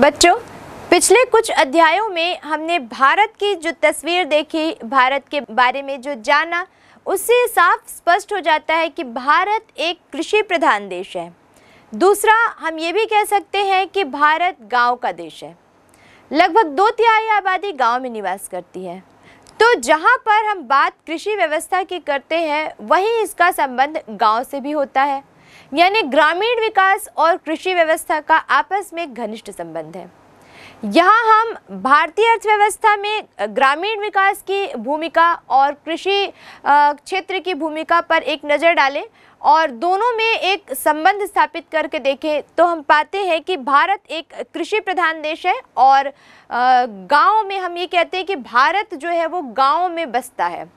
बच्चों पिछले कुछ अध्यायों में हमने भारत की जो तस्वीर देखी भारत के बारे में जो जाना उससे साफ स्पष्ट हो जाता है कि भारत एक कृषि प्रधान देश है दूसरा हम ये भी कह सकते हैं कि भारत गांव का देश है लगभग दो तिहाई आबादी गांव में निवास करती है तो जहाँ पर हम बात कृषि व्यवस्था की करते हैं वहीं इसका संबंध गांव से भी होता है यानी ग्रामीण विकास और कृषि व्यवस्था का आपस में घनिष्ठ संबंध है यहाँ हम भारतीय अर्थव्यवस्था में ग्रामीण विकास की भूमिका और कृषि क्षेत्र की भूमिका पर एक नज़र डालें और दोनों में एक संबंध स्थापित करके देखें तो हम पाते हैं कि भारत एक कृषि प्रधान देश है और गाँव में हम ये कहते हैं कि भारत जो है वो गाँव में बसता है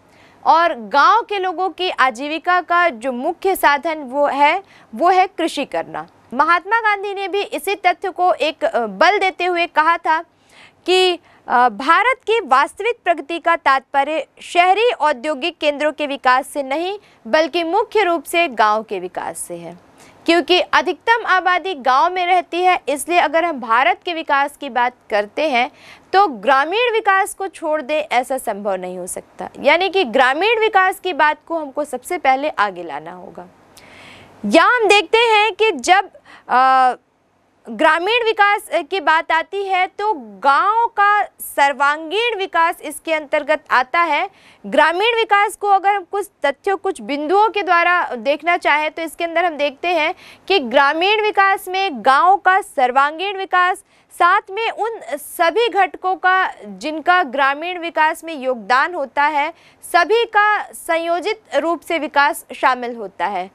और गांव के लोगों की आजीविका का जो मुख्य साधन वो है वो है कृषि करना महात्मा गांधी ने भी इसी तथ्य को एक बल देते हुए कहा था कि भारत की वास्तविक प्रगति का तात्पर्य शहरी औद्योगिक केंद्रों के विकास से नहीं बल्कि मुख्य रूप से गांव के विकास से है क्योंकि अधिकतम आबादी गांव में रहती है इसलिए अगर हम भारत के विकास की बात करते हैं तो ग्रामीण विकास को छोड़ दे ऐसा संभव नहीं हो सकता यानी कि ग्रामीण विकास की बात को हमको सबसे पहले आगे लाना होगा या हम देखते हैं कि जब आ, ग्रामीण विकास की बात आती है तो गांव का सर्वांगीण विकास इसके अंतर्गत आता है ग्रामीण विकास को अगर हम कुछ तथ्यों कुछ बिंदुओं के द्वारा देखना चाहें तो इसके अंदर हम देखते हैं कि ग्रामीण विकास में गांव का सर्वांगीण विकास साथ में उन सभी घटकों का जिनका ग्रामीण विकास में योगदान होता है सभी का संयोजित रूप से विकास शामिल होता है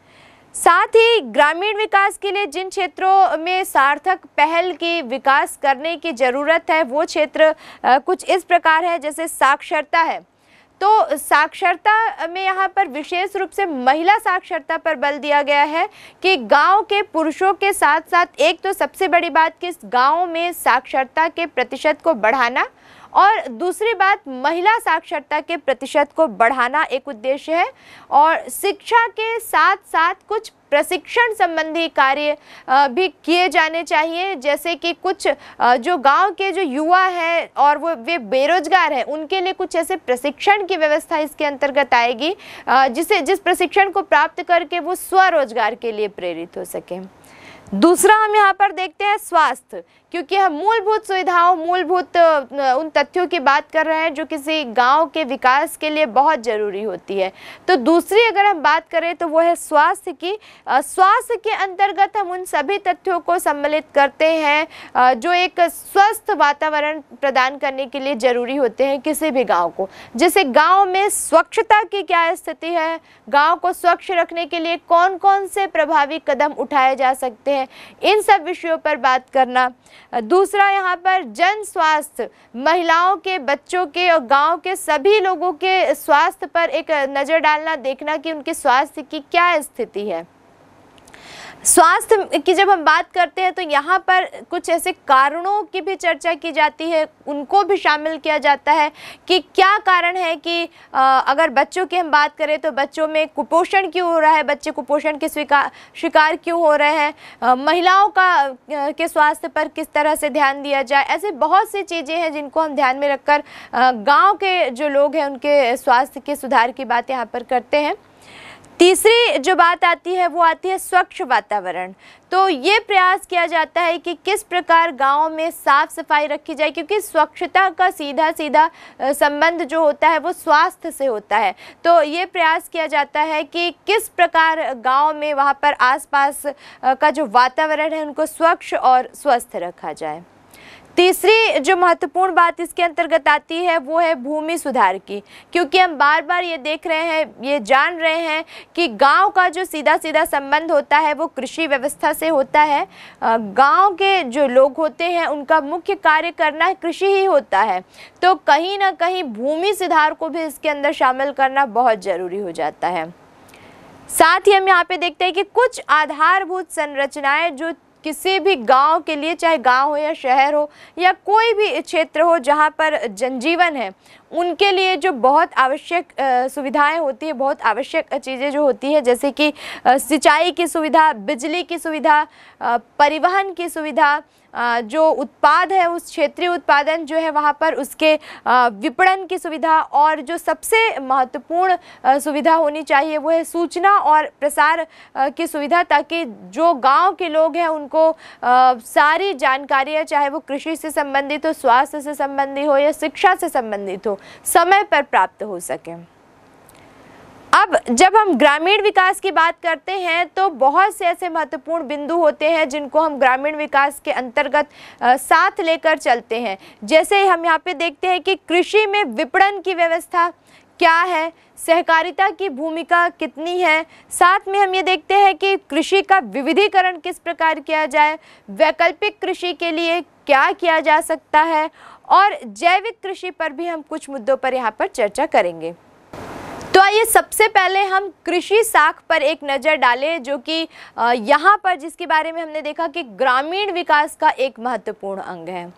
साथ ही ग्रामीण विकास के लिए जिन क्षेत्रों में सार्थक पहल की विकास करने की ज़रूरत है वो क्षेत्र कुछ इस प्रकार है जैसे साक्षरता है तो साक्षरता में यहाँ पर विशेष रूप से महिला साक्षरता पर बल दिया गया है कि गांव के पुरुषों के साथ साथ एक तो सबसे बड़ी बात कि गांव में साक्षरता के प्रतिशत को बढ़ाना और दूसरी बात महिला साक्षरता के प्रतिशत को बढ़ाना एक उद्देश्य है और शिक्षा के साथ साथ कुछ प्रशिक्षण संबंधी कार्य भी किए जाने चाहिए जैसे कि कुछ जो गांव के जो युवा हैं और वो वे बेरोजगार हैं उनके लिए कुछ ऐसे प्रशिक्षण की व्यवस्था इसके अंतर्गत आएगी जिसे जिस प्रशिक्षण को प्राप्त करके वो स्वरोजगार के लिए प्रेरित हो सके दूसरा हम यहाँ पर देखते हैं स्वास्थ्य क्योंकि हम मूलभूत सुविधाओं मूलभूत उन तथ्यों की बात कर रहे हैं जो किसी गांव के विकास के लिए बहुत ज़रूरी होती है तो दूसरी अगर हम बात करें तो वो है स्वास्थ्य की स्वास्थ्य के अंतर्गत हम उन सभी तथ्यों को सम्मिलित करते हैं जो एक स्वस्थ वातावरण प्रदान करने के लिए ज़रूरी होते हैं किसी भी गाँव को जैसे गाँव में स्वच्छता की क्या स्थिति है गाँव को स्वच्छ रखने के लिए कौन कौन से प्रभावी कदम उठाए जा सकते हैं इन सब विषयों पर बात करना दूसरा यहाँ पर जन स्वास्थ्य महिलाओं के बच्चों के और गांव के सभी लोगों के स्वास्थ्य पर एक नज़र डालना देखना कि उनके स्वास्थ्य की क्या स्थिति है स्वास्थ्य की जब हम बात करते हैं तो यहाँ पर कुछ ऐसे कारणों की भी चर्चा की जाती है उनको भी शामिल किया जाता है कि क्या कारण है कि अगर बच्चों की हम बात करें तो बच्चों में कुपोषण क्यों हो रहा है बच्चे कुपोषण के स्वीकार शिकार क्यों हो रहे हैं महिलाओं का के स्वास्थ्य पर किस तरह से ध्यान दिया जाए ऐसे बहुत सी चीज़ें हैं जिनको हम ध्यान में रखकर गाँव के जो लोग हैं उनके स्वास्थ्य के सुधार की बात यहाँ पर करते हैं तीसरी जो बात आती है वो आती है स्वच्छ वातावरण तो ये प्रयास किया जाता है कि किस प्रकार गाँव में साफ़ सफाई रखी जाए क्योंकि स्वच्छता का सीधा सीधा संबंध जो होता है वो स्वास्थ्य से होता है तो ये प्रयास किया जाता है कि किस प्रकार गाँव में वहाँ पर आसपास का जो वातावरण है उनको स्वच्छ और स्वस्थ रखा जाए तीसरी जो महत्वपूर्ण बात इसके अंतर्गत आती है वो है भूमि सुधार की क्योंकि हम बार बार ये देख रहे हैं ये जान रहे हैं कि गांव का जो सीधा सीधा संबंध होता है वो कृषि व्यवस्था से होता है गांव के जो लोग होते हैं उनका मुख्य कार्य करना कृषि ही होता है तो कहीं ना कहीं भूमि सुधार को भी इसके अंदर शामिल करना बहुत ज़रूरी हो जाता है साथ ही हम यहाँ पे देखते हैं कि कुछ आधारभूत संरचनाएं जो किसी भी गांव के लिए चाहे गांव हो या शहर हो या कोई भी क्षेत्र हो जहां पर जनजीवन है उनके लिए जो बहुत आवश्यक सुविधाएं होती है बहुत आवश्यक चीज़ें जो होती है जैसे कि सिंचाई की सुविधा बिजली की सुविधा परिवहन की सुविधा जो उत्पाद है उस क्षेत्रीय उत्पादन जो है वहाँ पर उसके विपणन की सुविधा और जो सबसे महत्वपूर्ण सुविधा होनी चाहिए वो है सूचना और प्रसार की सुविधा ताकि जो गांव के लोग हैं उनको सारी जानकारियाँ चाहे वो कृषि से संबंधित हो स्वास्थ्य से संबंधित हो या शिक्षा से संबंधित हो समय पर प्राप्त हो सके अब जब हम ग्रामीण विकास की बात करते हैं तो बहुत से ऐसे महत्वपूर्ण बिंदु होते हैं जिनको हम ग्रामीण विकास के अंतर्गत साथ लेकर चलते हैं जैसे हम यहाँ पे देखते हैं कि कृषि में विपणन की व्यवस्था क्या है सहकारिता की भूमिका कितनी है साथ में हम ये देखते हैं कि कृषि का विविधीकरण किस प्रकार किया जाए वैकल्पिक कृषि के लिए क्या किया जा सकता है और जैविक कृषि पर भी हम कुछ मुद्दों पर यहाँ पर चर्चा करेंगे तो आइए सबसे पहले हम कृषि साख पर एक नज़र डालें जो कि यहाँ पर जिसके बारे में हमने देखा कि ग्रामीण विकास का एक महत्वपूर्ण अंग है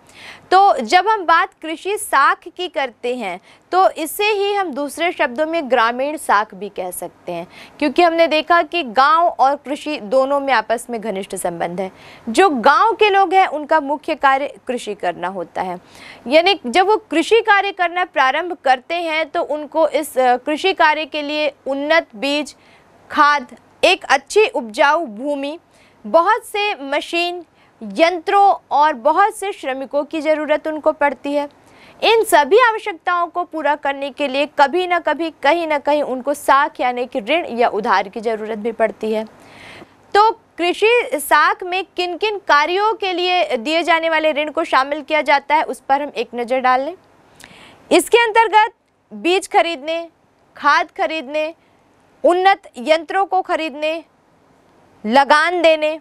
तो जब हम बात कृषि साख की करते हैं तो इसे ही हम दूसरे शब्दों में ग्रामीण साख भी कह सकते हैं क्योंकि हमने देखा कि गांव और कृषि दोनों में आपस में घनिष्ठ संबंध है जो गांव के लोग हैं उनका मुख्य कार्य कृषि करना होता है यानी जब वो कृषि कार्य करना प्रारंभ करते हैं तो उनको इस कृषि कार्य के लिए उन्नत बीज खाद एक अच्छी उपजाऊ भूमि बहुत से मशीन यंत्रों और बहुत से श्रमिकों की ज़रूरत उनको पड़ती है इन सभी आवश्यकताओं को पूरा करने के लिए कभी ना कभी कहीं ना कहीं उनको साख यानी कि ऋण या उधार की ज़रूरत भी पड़ती है तो कृषि साख में किन किन कार्यों के लिए दिए जाने वाले ऋण को शामिल किया जाता है उस पर हम एक नज़र डाल लें इसके अंतर्गत बीज खरीदने खाद खरीदने उन्नत यंत्रों को खरीदने लगान देने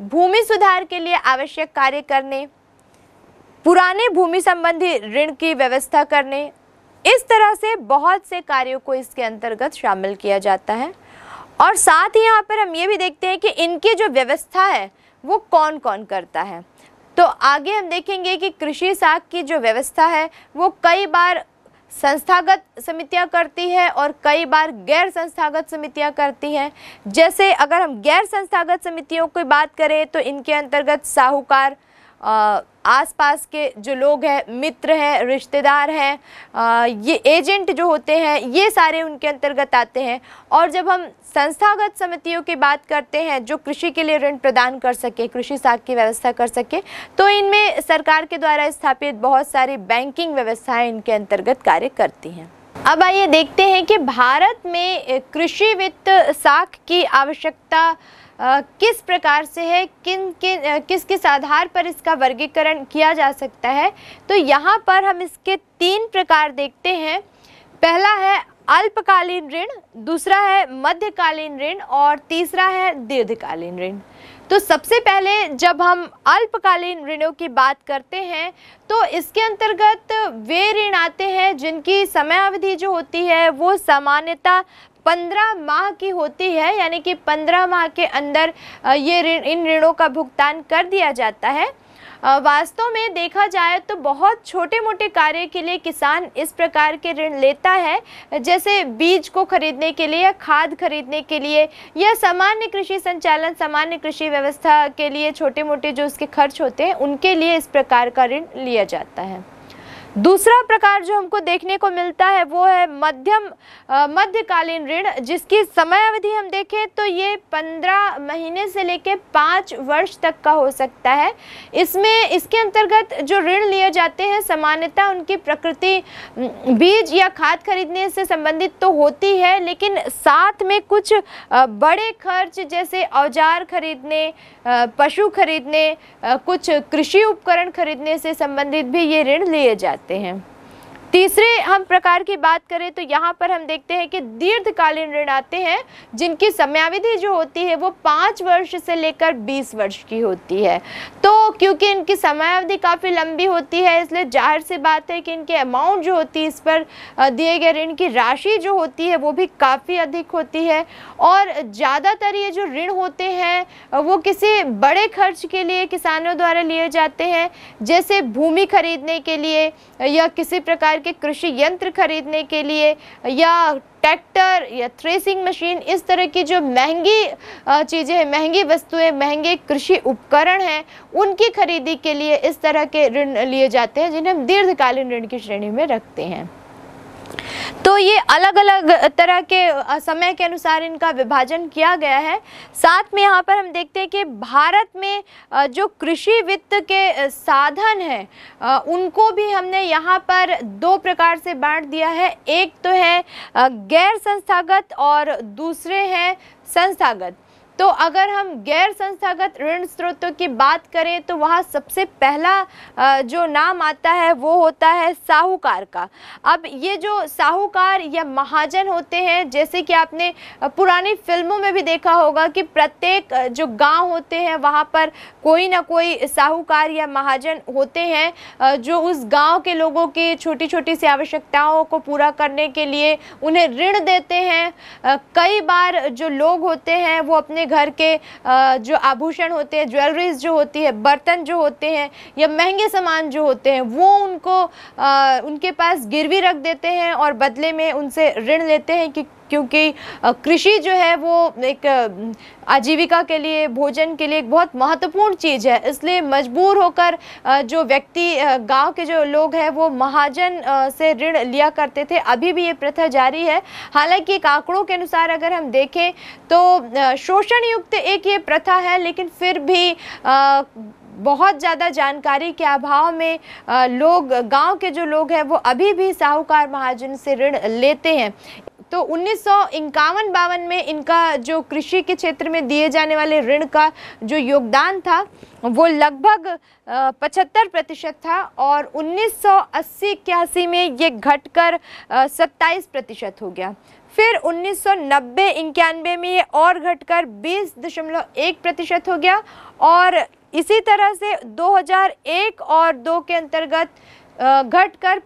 भूमि सुधार के लिए आवश्यक कार्य करने पुराने भूमि संबंधी ऋण की व्यवस्था करने इस तरह से बहुत से कार्यों को इसके अंतर्गत शामिल किया जाता है और साथ ही यहाँ पर हम ये भी देखते हैं कि इनकी जो व्यवस्था है वो कौन कौन करता है तो आगे हम देखेंगे कि कृषि साख की जो व्यवस्था है वो कई बार संस्थागत समितियां करती है और कई बार गैर संस्थागत समितियां करती हैं जैसे अगर हम गैर संस्थागत समितियों की बात करें तो इनके अंतर्गत साहूकार आसपास के जो लोग हैं मित्र हैं रिश्तेदार हैं ये एजेंट जो होते हैं ये सारे उनके अंतर्गत आते हैं और जब हम संस्थागत समितियों की बात करते हैं जो कृषि के लिए ऋण प्रदान कर सके कृषि साख की व्यवस्था कर सके तो इनमें सरकार के द्वारा स्थापित बहुत सारी बैंकिंग व्यवस्थाएँ इनके अंतर्गत कार्य करती हैं अब आइए देखते हैं कि भारत में कृषि वित्त साख की आवश्यकता आ, किस प्रकार से है किन किन किस किस आधार पर इसका वर्गीकरण किया जा सकता है तो यहाँ पर हम इसके तीन प्रकार देखते हैं पहला है अल्पकालीन ऋण दूसरा है मध्यकालीन ऋण और तीसरा है दीर्घकालीन ऋण तो सबसे पहले जब हम अल्पकालीन ऋणों की बात करते हैं तो इसके अंतर्गत वे ऋण आते हैं जिनकी समयावधि जो होती है वो सामान्यतः पंद्रह माह की होती है यानी कि पंद्रह माह के अंदर ये ऋण इन ऋणों का भुगतान कर दिया जाता है वास्तव में देखा जाए तो बहुत छोटे मोटे कार्य के लिए किसान इस प्रकार के ऋण लेता है जैसे बीज को खरीदने के लिए या खाद खरीदने के लिए या सामान्य कृषि संचालन सामान्य कृषि व्यवस्था के लिए छोटे मोटे जो उसके खर्च होते हैं उनके लिए इस प्रकार का ऋण लिया जाता है दूसरा प्रकार जो हमको देखने को मिलता है वो है मध्यम मध्यकालीन ऋण जिसकी समय अवधि हम देखें तो ये पंद्रह महीने से लेकर पाँच वर्ष तक का हो सकता है इसमें इसके अंतर्गत जो ऋण लिए जाते हैं सामान्यतः उनकी प्रकृति बीज या खाद खरीदने से संबंधित तो होती है लेकिन साथ में कुछ बड़े खर्च जैसे औजार खरीदने पशु खरीदने कुछ कृषि उपकरण खरीदने से संबंधित भी ये ऋण लिए जाते सकते हैं तीसरे हम प्रकार की बात करें तो यहाँ पर हम देखते हैं कि दीर्घकालीन ऋण आते हैं जिनकी समयावधि जो होती है वो पाँच वर्ष से लेकर बीस वर्ष की होती है तो क्योंकि इनकी समयावधि काफ़ी लंबी होती है इसलिए जाहिर सी बात है कि इनके अमाउंट जो होती है इस पर दिए गए ऋण की राशि जो होती है वो भी काफ़ी अधिक होती है और ज़्यादातर ये जो ऋण होते हैं वो किसी बड़े खर्च के लिए किसानों द्वारा लिए जाते हैं जैसे भूमि खरीदने के लिए या किसी प्रकार प्रकार के कृषि यंत्र खरीदने के लिए या ट्रैक्टर या थ्रेसिंग मशीन इस तरह की जो महंगी चीज़ें हैं महंगी वस्तुएं महंगे कृषि उपकरण हैं उनकी खरीदी के लिए इस तरह के ऋण लिए जाते हैं जिन्हें हम दीर्घकालीन ऋण की श्रेणी में रखते हैं तो ये अलग अलग तरह के समय के अनुसार इनका विभाजन किया गया है साथ में यहाँ पर हम देखते हैं कि भारत में जो कृषि वित्त के साधन हैं उनको भी हमने यहाँ पर दो प्रकार से बांट दिया है एक तो है गैर संस्थागत और दूसरे हैं संस्थागत तो अगर हम गैर संस्थागत ऋण स्रोतों की बात करें तो वहाँ सबसे पहला जो नाम आता है वो होता है साहूकार का अब ये जो साहूकार या महाजन होते हैं जैसे कि आपने पुरानी फिल्मों में भी देखा होगा कि प्रत्येक जो गांव होते हैं वहाँ पर कोई ना कोई साहूकार या महाजन होते हैं जो उस गांव के लोगों की छोटी छोटी सी आवश्यकताओं को पूरा करने के लिए उन्हें ऋण देते हैं कई बार जो लोग होते हैं वो अपने घर के जो आभूषण होते हैं ज्वेलरीज जो होती है बर्तन जो होते हैं या महंगे सामान जो होते हैं वो उनको उनके पास गिरवी रख देते हैं और बदले में उनसे ऋण लेते हैं कि क्योंकि कृषि जो है वो एक आजीविका के लिए भोजन के लिए एक बहुत महत्वपूर्ण चीज़ है इसलिए मजबूर होकर जो व्यक्ति गांव के जो लोग हैं वो महाजन से ऋण लिया करते थे अभी भी ये प्रथा जारी है हालांकि एक आंकड़ों के अनुसार अगर हम देखें तो शोषण युक्त एक ये प्रथा है लेकिन फिर भी आ, बहुत ज़्यादा जानकारी के अभाव में लोग गांव के जो लोग हैं वो अभी भी साहूकार महाजन से ऋण लेते हैं तो उन्नीस सौ इक्यावन बावन में इनका जो कृषि के क्षेत्र में दिए जाने वाले ऋण का जो योगदान था वो लगभग पचहत्तर प्रतिशत था और 1980 इक्यासी में ये घटकर सत्ताईस प्रतिशत हो गया फिर उन्नीस सौ इक्यानबे में ये और घटकर बीस दशमलव एक प्रतिशत हो गया और इसी तरह से 2001 और 2 के अंतर्गत घटकर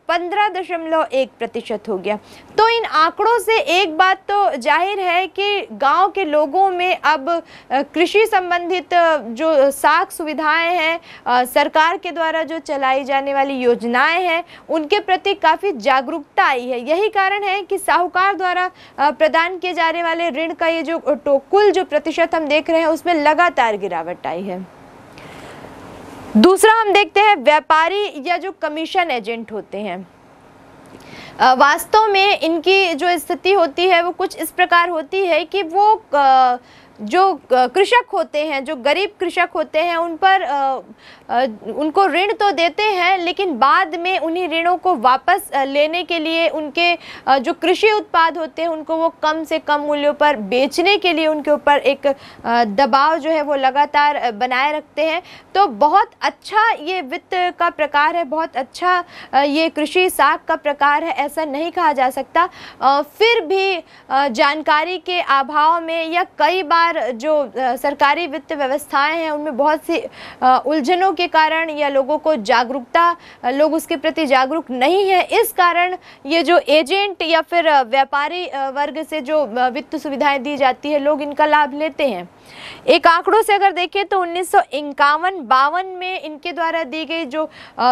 एक प्रतिशत हो गया तो इन आंकड़ों से एक बात तो जाहिर है कि गांव के लोगों में अब कृषि संबंधित जो साख सुविधाएं हैं सरकार के द्वारा जो चलाई जाने वाली योजनाएं हैं उनके प्रति काफ़ी जागरूकता आई है यही कारण है कि साहूकार द्वारा प्रदान किए जाने वाले ऋण का ये जो कुल जो प्रतिशत हम देख रहे हैं उसमें लगातार गिरावट आई है दूसरा हम देखते हैं व्यापारी या जो कमीशन एजेंट होते हैं वास्तव में इनकी जो स्थिति होती है वो कुछ इस प्रकार होती है कि वो जो कृषक होते हैं जो गरीब कृषक होते हैं उन पर उनको ऋण तो देते हैं लेकिन बाद में उन्हीं ऋणों को वापस लेने के लिए उनके जो कृषि उत्पाद होते हैं उनको वो कम से कम मूल्यों पर बेचने के लिए उनके ऊपर एक दबाव जो है वो लगातार बनाए रखते हैं तो बहुत अच्छा ये वित्त का प्रकार है बहुत अच्छा ये कृषि साख का प्रकार है ऐसा नहीं कहा जा सकता फिर भी जानकारी के अभाव में या कई बार बार जो सरकारी वित्त व्यवस्थाएं हैं उनमें बहुत सी उलझनों के कारण या लोगों को जागरूकता लोग उसके प्रति जागरूक नहीं है इस कारण ये जो एजेंट या फिर व्यापारी वर्ग से जो वित्त सुविधाएं दी जाती है लोग इनका लाभ लेते हैं एक आंकड़ों से अगर देखें तो उन्नीस सौ बावन में इनके द्वारा दी गई जो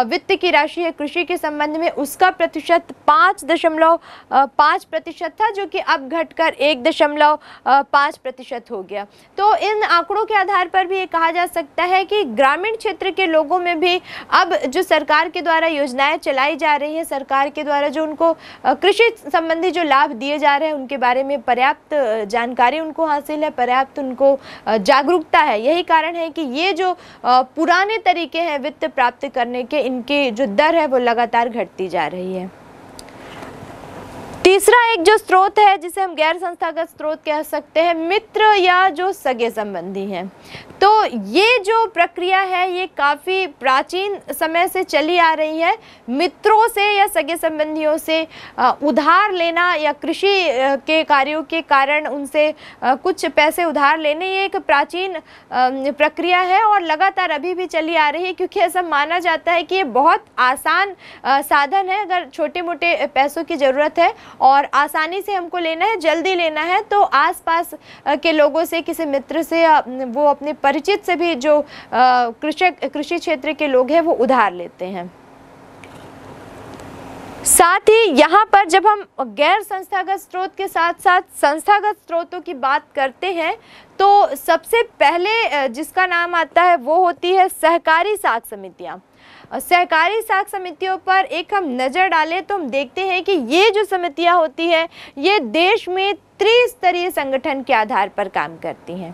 वित्त की राशि है कृषि के संबंध में उसका प्रतिशत पाँच दशमलव पाँच प्रतिशत था जो कि अब घटकर एक दशमलव पाँच प्रतिशत हो गया तो इन आंकड़ों के आधार पर भी ये कहा जा सकता है कि ग्रामीण क्षेत्र के लोगों में भी अब जो सरकार के द्वारा योजनाएँ चलाई जा रही है सरकार के द्वारा जो उनको कृषि संबंधी जो लाभ दिए जा रहे हैं उनके बारे में पर्याप्त जानकारी उनको हासिल है पर्याप्त उनको जागरूकता है यही कारण है कि ये जो पुराने तरीके हैं वित्त प्राप्त करने के इनकी जो दर है वो लगातार घटती जा रही है तीसरा एक जो स्रोत है जिसे हम गैर संस्थागत स्रोत कह सकते हैं मित्र या जो सगे संबंधी हैं तो ये जो प्रक्रिया है ये काफ़ी प्राचीन समय से चली आ रही है मित्रों से या सगे संबंधियों से उधार लेना या कृषि के कार्यों के कारण उनसे कुछ पैसे उधार लेने ये एक प्राचीन प्रक्रिया है और लगातार अभी भी चली आ रही है क्योंकि ऐसा माना जाता है कि ये बहुत आसान साधन है अगर छोटे मोटे पैसों की ज़रूरत है और आसानी से हमको लेना है जल्दी लेना है तो आसपास के लोगों से किसी मित्र से वो अपने परिचित से भी जो कृषक कृषि क्षेत्र के लोग हैं वो उधार लेते हैं साथ ही यहाँ पर जब हम गैर संस्थागत स्रोत के साथ साथ संस्थागत स्रोतों की बात करते हैं तो सबसे पहले जिसका नाम आता है वो होती है सहकारी साख समितियाँ सहकारी साख समितियों पर एक हम नज़र डालें तो हम देखते हैं कि ये जो समितियाँ होती है ये देश में त्रिस्तरीय संगठन के आधार पर काम करती हैं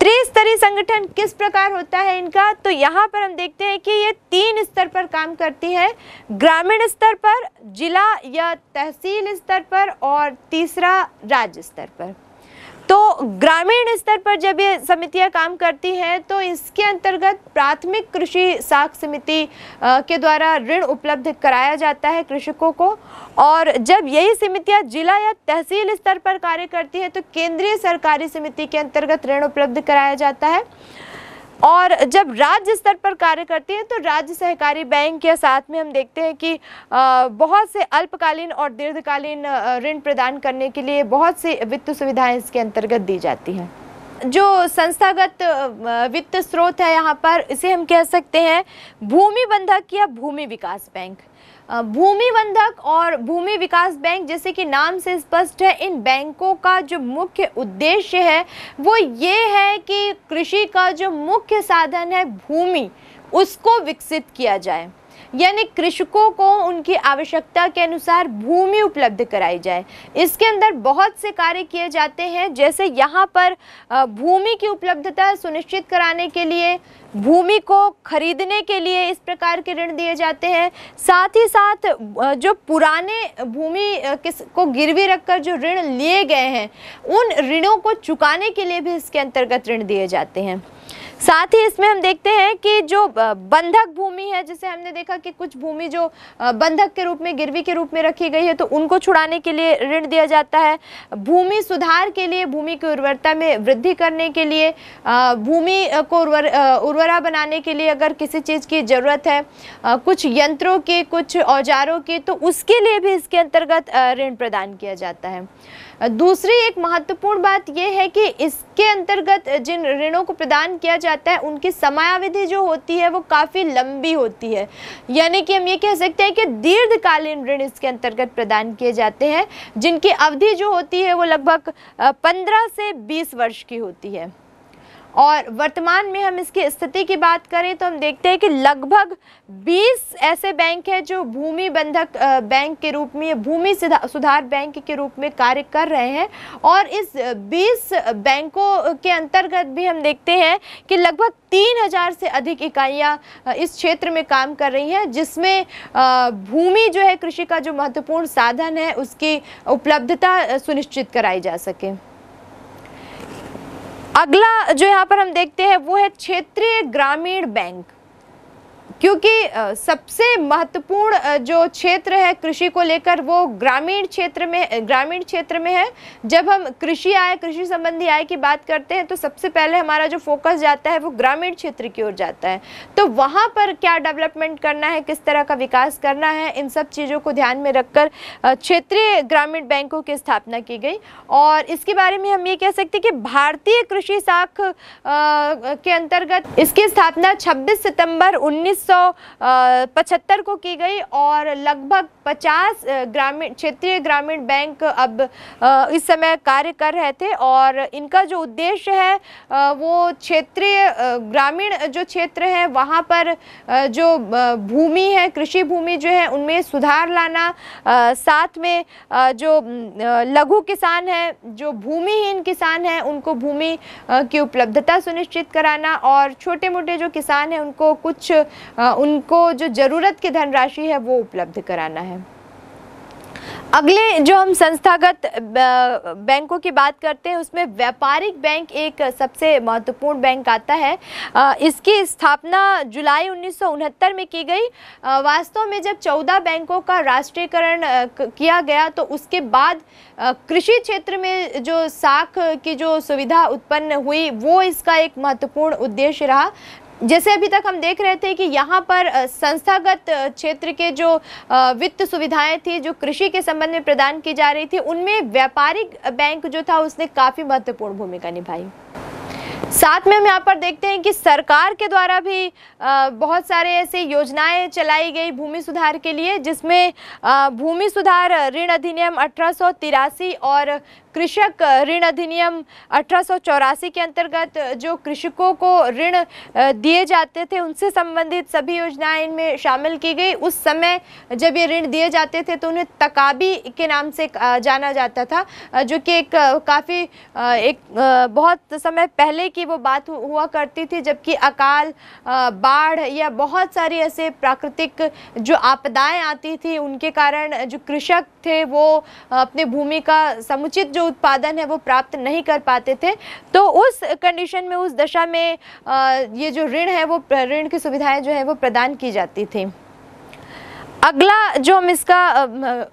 त्रिस्तरीय संगठन किस प्रकार होता है इनका तो यहाँ पर हम देखते हैं कि ये तीन स्तर पर काम करती है ग्रामीण स्तर पर जिला या तहसील स्तर पर और तीसरा राज्य स्तर पर तो ग्रामीण स्तर पर जब ये समितियां काम करती हैं तो इसके अंतर्गत प्राथमिक कृषि साख समिति के द्वारा ऋण उपलब्ध कराया जाता है कृषकों को और जब यही समितियां जिला या तहसील स्तर पर कार्य करती हैं तो केंद्रीय सरकारी समिति के अंतर्गत ऋण उपलब्ध कराया जाता है और जब राज्य स्तर पर कार्य करती हैं तो राज्य सहकारी बैंक या साथ में हम देखते हैं कि बहुत से अल्पकालीन और दीर्घकालीन ऋण प्रदान करने के लिए बहुत सी वित्त सुविधाएं इसके अंतर्गत दी जाती हैं जो संस्थागत वित्त स्रोत है यहाँ पर इसे हम कह सकते हैं भूमि बंधक या भूमि विकास बैंक भूमि बंधक और भूमि विकास बैंक जैसे कि नाम से स्पष्ट है इन बैंकों का जो मुख्य उद्देश्य है वो ये है कि कृषि का जो मुख्य साधन है भूमि उसको विकसित किया जाए यानी कृषकों को उनकी आवश्यकता के अनुसार भूमि उपलब्ध कराई जाए इसके अंदर बहुत से कार्य किए जाते हैं जैसे यहाँ पर भूमि की उपलब्धता सुनिश्चित कराने के लिए भूमि को खरीदने के लिए इस प्रकार के ऋण दिए जाते हैं साथ ही साथ जो पुराने भूमि किस को गिरवी रखकर जो ऋण लिए गए हैं उन ऋणों को चुकाने के लिए भी इसके अंतर्गत ऋण दिए जाते हैं साथ ही इसमें हम देखते हैं कि जो बंधक भूमि है जिसे हमने देखा कि कुछ भूमि जो बंधक के रूप में गिरवी के रूप में रखी गई है तो उनको छुड़ाने के लिए ऋण दिया जाता है भूमि सुधार के लिए भूमि की उर्वरता में वृद्धि करने के लिए भूमि को उर्वर उर्वरा बनाने के लिए अगर किसी चीज़ की ज़रूरत है कुछ यंत्रों के कुछ औजारों के तो उसके लिए भी इसके अंतर्गत ऋण प्रदान किया जाता है दूसरी एक महत्वपूर्ण बात यह है कि इसके अंतर्गत जिन ऋणों को प्रदान किया जाता है उनकी समयावधि जो होती है वो काफ़ी लंबी होती है यानी कि हम ये कह सकते हैं कि दीर्घकालीन ऋण इसके अंतर्गत प्रदान किए जाते हैं जिनकी अवधि जो होती है वो लगभग पंद्रह से बीस वर्ष की होती है और वर्तमान में हम इसकी स्थिति की बात करें तो हम देखते हैं कि लगभग 20 ऐसे बैंक हैं जो भूमि बंधक बैंक के रूप में भूमि सुधार बैंक के रूप में कार्य कर रहे हैं और इस 20 बैंकों के अंतर्गत भी हम देखते हैं कि लगभग 3000 से अधिक इकाइयां इस क्षेत्र में काम कर रही हैं जिसमें भूमि जो है कृषि का जो महत्वपूर्ण साधन है उसकी उपलब्धता सुनिश्चित कराई जा सके अगला जो यहाँ पर हम देखते हैं वो है क्षेत्रीय ग्रामीण बैंक क्योंकि सबसे महत्वपूर्ण जो क्षेत्र है कृषि को लेकर वो ग्रामीण क्षेत्र में ग्रामीण क्षेत्र में है जब हम कृषि आय कृषि संबंधी आय की बात करते हैं तो सबसे पहले हमारा जो फोकस जाता है वो ग्रामीण क्षेत्र की ओर जाता है तो वहाँ पर क्या डेवलपमेंट करना है किस तरह का विकास करना है इन सब चीज़ों को ध्यान में रखकर क्षेत्रीय ग्रामीण बैंकों की स्थापना की गई और इसके बारे में हम ये कह सकते हैं कि भारतीय कृषि साख के अंतर्गत इसकी स्थापना छब्बीस सितम्बर उन्नीस 1975 को की गई और लगभग पचास ग्रामीण क्षेत्रीय ग्रामीण बैंक अब इस समय कार्य कर रहे थे और इनका जो उद्देश्य है वो क्षेत्रीय ग्रामीण जो क्षेत्र है वहाँ पर जो भूमि है कृषि भूमि जो है उनमें सुधार लाना साथ में जो लघु किसान है जो भूमिहीन किसान है उनको भूमि की उपलब्धता सुनिश्चित कराना और छोटे मोटे जो किसान हैं उनको कुछ उनको जो ज़रूरत की धनराशि है वो उपलब्ध कराना है अगले जो हम संस्थागत बैंकों की बात करते हैं उसमें व्यापारिक बैंक एक सबसे महत्वपूर्ण बैंक आता है इसकी स्थापना जुलाई उन्नीस में की गई वास्तव में जब 14 बैंकों का राष्ट्रीयकरण किया गया तो उसके बाद कृषि क्षेत्र में जो साख की जो सुविधा उत्पन्न हुई वो इसका एक महत्वपूर्ण उद्देश्य रहा जैसे अभी तक हम देख रहे थे कि यहाँ पर संस्थागत क्षेत्र के जो वित्त सुविधाएं थी जो कृषि के संबंध में प्रदान की जा रही थी उनमें व्यापारिक बैंक जो था उसने काफ़ी महत्वपूर्ण भूमिका निभाई साथ में हम यहाँ पर देखते हैं कि सरकार के द्वारा भी बहुत सारे ऐसे योजनाएं चलाई गई भूमि सुधार के लिए जिसमें भूमि सुधार ऋण अधिनियम अठारह और कृषक ऋण अधिनियम अठारह के अंतर्गत जो कृषकों को ऋण दिए जाते थे उनसे संबंधित सभी योजनाएं इनमें शामिल की गई उस समय जब ये ऋण दिए जाते थे तो उन्हें तकाबी के नाम से जाना जाता था जो कि एक काफ़ी एक बहुत समय पहले की की वो बात हुआ करती थी जबकि अकाल बाढ़ या बहुत सारी ऐसे प्राकृतिक जो आपदाएं आती थी उनके कारण जो कृषक थे वो अपने भूमि का समुचित जो उत्पादन है वो प्राप्त नहीं कर पाते थे तो उस कंडीशन में उस दशा में ये जो ऋण है वो ऋण की सुविधाएं जो है वो प्रदान की जाती थी अगला जो हम इसका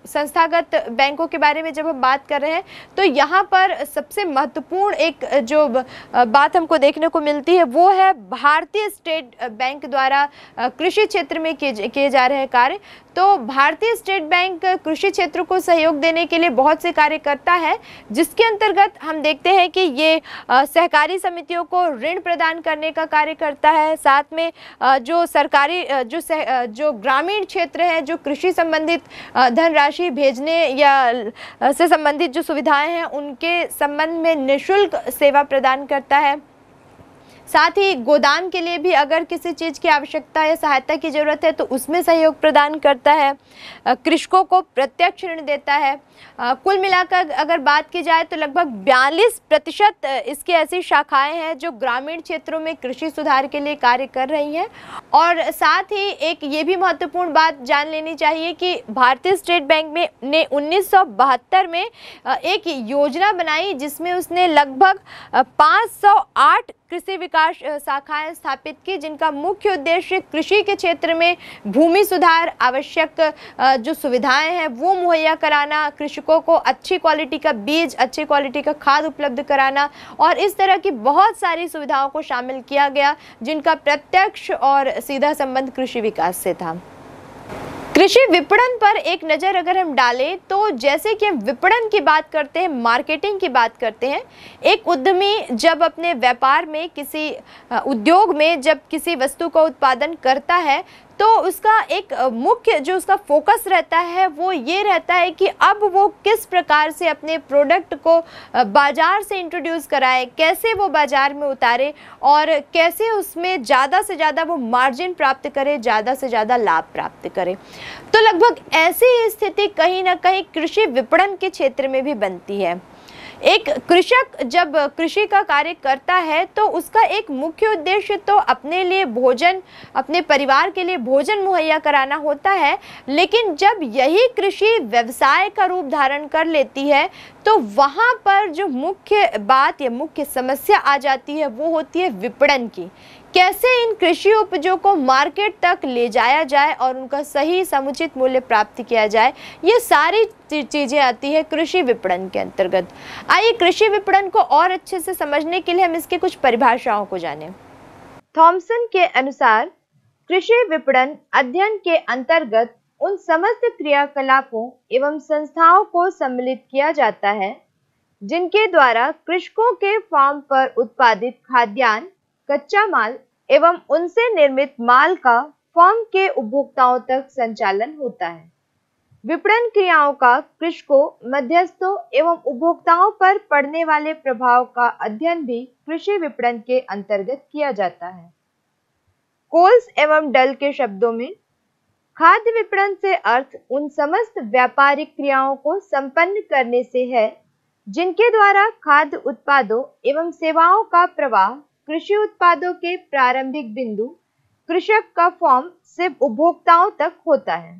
संस्थागत बैंकों के बारे में जब हम बात कर रहे हैं तो यहाँ पर सबसे महत्वपूर्ण एक जो बात हमको देखने को मिलती है वो है भारतीय स्टेट बैंक द्वारा कृषि क्षेत्र में किए जा रहे कार्य तो भारतीय स्टेट बैंक कृषि क्षेत्र को सहयोग देने के लिए बहुत से कार्य करता है जिसके अंतर्गत हम देखते हैं कि ये सहकारी समितियों को ऋण प्रदान करने का कार्य करता है साथ में जो सरकारी जो सह, जो ग्रामीण क्षेत्र है जो कृषि संबंधित धनराशि भेजने या से संबंधित जो सुविधाएं हैं उनके संबंध में निःशुल्क सेवा प्रदान करता है साथ ही गोदाम के लिए भी अगर किसी चीज़ की आवश्यकता या सहायता की ज़रूरत है तो उसमें सहयोग प्रदान करता है कृषकों को प्रत्यक्ष ऋण देता है कुल मिलाकर अगर बात की जाए तो लगभग बयालीस प्रतिशत इसकी ऐसी शाखाएं हैं जो ग्रामीण क्षेत्रों में कृषि सुधार के लिए कार्य कर रही हैं और साथ ही एक ये भी महत्वपूर्ण बात जान लेनी चाहिए कि भारतीय स्टेट बैंक में ने उन्नीस में एक योजना बनाई जिसमें उसने लगभग पाँच कृषि विकास शाखाएं स्थापित की जिनका मुख्य उद्देश्य कृषि के क्षेत्र में भूमि सुधार आवश्यक जो सुविधाएं हैं वो मुहैया कराना कृषकों को अच्छी क्वालिटी का बीज अच्छी क्वालिटी का खाद उपलब्ध कराना और इस तरह की बहुत सारी सुविधाओं को शामिल किया गया जिनका प्रत्यक्ष और सीधा संबंध कृषि विकास से था कृषि विपणन पर एक नज़र अगर हम डालें तो जैसे कि हम विपणन की बात करते हैं मार्केटिंग की बात करते हैं एक उद्यमी जब अपने व्यापार में किसी उद्योग में जब किसी वस्तु का उत्पादन करता है तो उसका एक मुख्य जो उसका फोकस रहता है वो ये रहता है कि अब वो किस प्रकार से अपने प्रोडक्ट को बाज़ार से इंट्रोड्यूस कराए कैसे वो बाज़ार में उतारे और कैसे उसमें ज़्यादा से ज़्यादा वो मार्जिन प्राप्त करे ज़्यादा से ज़्यादा लाभ प्राप्त करे तो लगभग ऐसी स्थिति कहीं ना कहीं कृषि विपणन के क्षेत्र में भी बनती है एक कृषक जब कृषि का कार्य करता है तो उसका एक मुख्य उद्देश्य तो अपने लिए भोजन अपने परिवार के लिए भोजन मुहैया कराना होता है लेकिन जब यही कृषि व्यवसाय का रूप धारण कर लेती है तो वहाँ पर जो मुख्य बात या मुख्य समस्या आ जाती है वो होती है विपणन की कैसे इन कृषि उपजों को मार्केट तक ले जाया जाए और उनका सही समुचित मूल्य प्राप्त किया जाए ये सारी चीज़ें आती है कृषि विपणन के अंतर्गत आइए कृषि विपणन को और अच्छे से समझने के लिए हम इसके कुछ परिभाषाओं को जानें थॉमसन के अनुसार कृषि विपणन अध्ययन के अंतर्गत उन समस्त क्रियाकलापों एवं संस्थाओं को सम्मिलित किया जाता है जिनके द्वारा कृषकों के फार्म पर उत्पादित खाद्यान्न कच्चा माल एवं उनसे निर्मित माल का फर्म के उपभोक्ताओं तक संचालन होता है विपणन क्रियाओं का कृषकों मध्यस्थों एवं उपभोक्ताओं पर पड़ने वाले प्रभाव का अध्ययन भी कृषि विपणन के अंतर्गत किया जाता है कोल्स एवं डल के शब्दों में खाद्य विपणन से अर्थ उन समस्त व्यापारिक क्रियाओं को संपन्न करने से है जिनके द्वारा खाद्य उत्पादों एवं सेवाओं का प्रवाह कृषि उत्पादों के प्रारंभिक बिंदु कृषक का फॉर्म सिर्फ उपभोक्ताओं तक होता है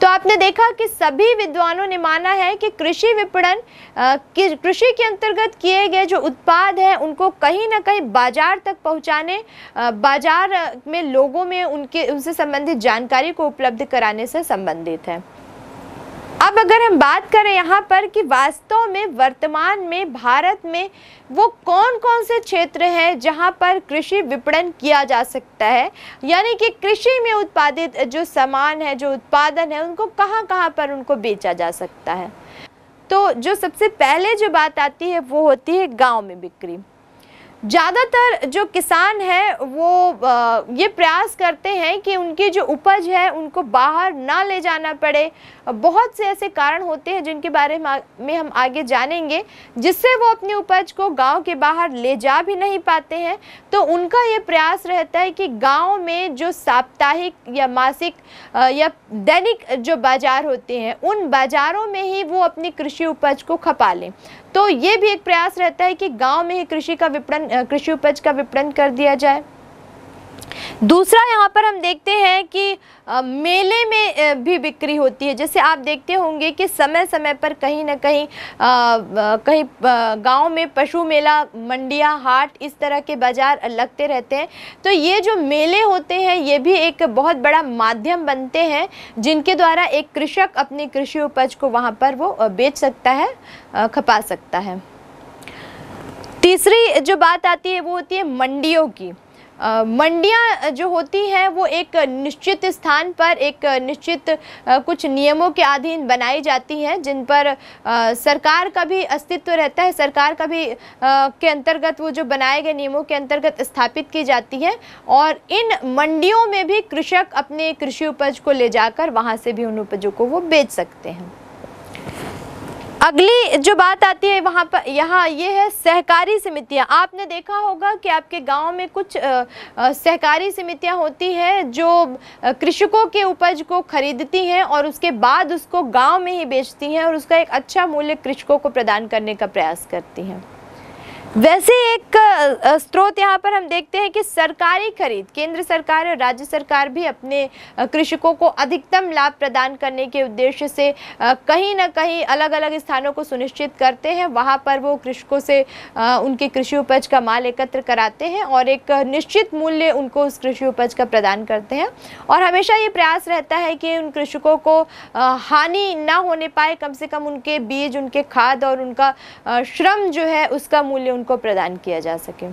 तो आपने देखा कि सभी विद्वानों ने माना है कि कृषि विपणन कृषि के अंतर्गत किए गए जो उत्पाद हैं उनको कहीं ना कहीं बाजार तक पहुंचाने बाजार में लोगों में उनके उनसे संबंधित जानकारी को उपलब्ध कराने से संबंधित है अब अगर हम बात करें यहाँ पर कि वास्तव में वर्तमान में भारत में वो कौन कौन से क्षेत्र हैं जहाँ पर कृषि विपणन किया जा सकता है यानी कि कृषि में उत्पादित जो सामान है जो उत्पादन है उनको कहाँ कहाँ पर उनको बेचा जा सकता है तो जो सबसे पहले जो बात आती है वो होती है गांव में बिक्री ज़्यादातर जो किसान हैं वो ये प्रयास करते हैं कि उनकी जो उपज है उनको बाहर ना ले जाना पड़े बहुत से ऐसे कारण होते हैं जिनके बारे में हम आगे जानेंगे जिससे वो अपनी उपज को गांव के बाहर ले जा भी नहीं पाते हैं तो उनका ये प्रयास रहता है कि गांव में जो साप्ताहिक या मासिक या दैनिक जो बाज़ार होते हैं उन बाज़ारों में ही वो अपनी कृषि उपज को खपा लें तो ये भी एक प्रयास रहता है कि गांव में ही कृषि का विपणन कृषि उपज का विपणन कर दिया जाए दूसरा यहाँ पर हम देखते हैं कि मेले में भी बिक्री होती है जैसे आप देखते होंगे कि समय समय पर कहीं ना कहीं कहीं गांव में पशु मेला मंडियाँ हाट इस तरह के बाज़ार लगते रहते हैं तो ये जो मेले होते हैं ये भी एक बहुत बड़ा माध्यम बनते हैं जिनके द्वारा एक कृषक अपनी कृषि उपज को वहाँ पर वो बेच सकता है खपा सकता है तीसरी जो बात आती है वो होती है मंडियों की मंडियां जो होती हैं वो एक निश्चित स्थान पर एक निश्चित कुछ नियमों के अधीन बनाई जाती हैं जिन पर सरकार का भी अस्तित्व रहता है सरकार का भी के अंतर्गत वो जो बनाए गए नियमों के अंतर्गत स्थापित की जाती है और इन मंडियों में भी कृषक अपने कृषि उपज को ले जाकर वहाँ से भी उन उपजों को वो बेच सकते हैं अगली जो बात आती है वहाँ पर यहाँ ये है सहकारी समितियाँ आपने देखा होगा कि आपके गांव में कुछ सहकारी समितियाँ होती हैं जो कृषकों के उपज को खरीदती हैं और उसके बाद उसको गांव में ही बेचती हैं और उसका एक अच्छा मूल्य कृषकों को प्रदान करने का प्रयास करती हैं वैसे एक स्रोत यहाँ पर हम देखते हैं कि सरकारी खरीद केंद्र सरकार और राज्य सरकार भी अपने कृषकों को अधिकतम लाभ प्रदान करने के उद्देश्य से कहीं ना कहीं अलग अलग स्थानों को सुनिश्चित करते हैं वहाँ पर वो कृषकों से उनके कृषि उपज का माल एकत्र कराते हैं और एक निश्चित मूल्य उनको उस कृषि उपज का प्रदान करते हैं और हमेशा ये प्रयास रहता है कि उन कृषकों को हानि ना होने पाए कम से कम उनके बीज उनके खाद और उनका श्रम जो है उसका मूल्य उनको प्रदान किया जा सके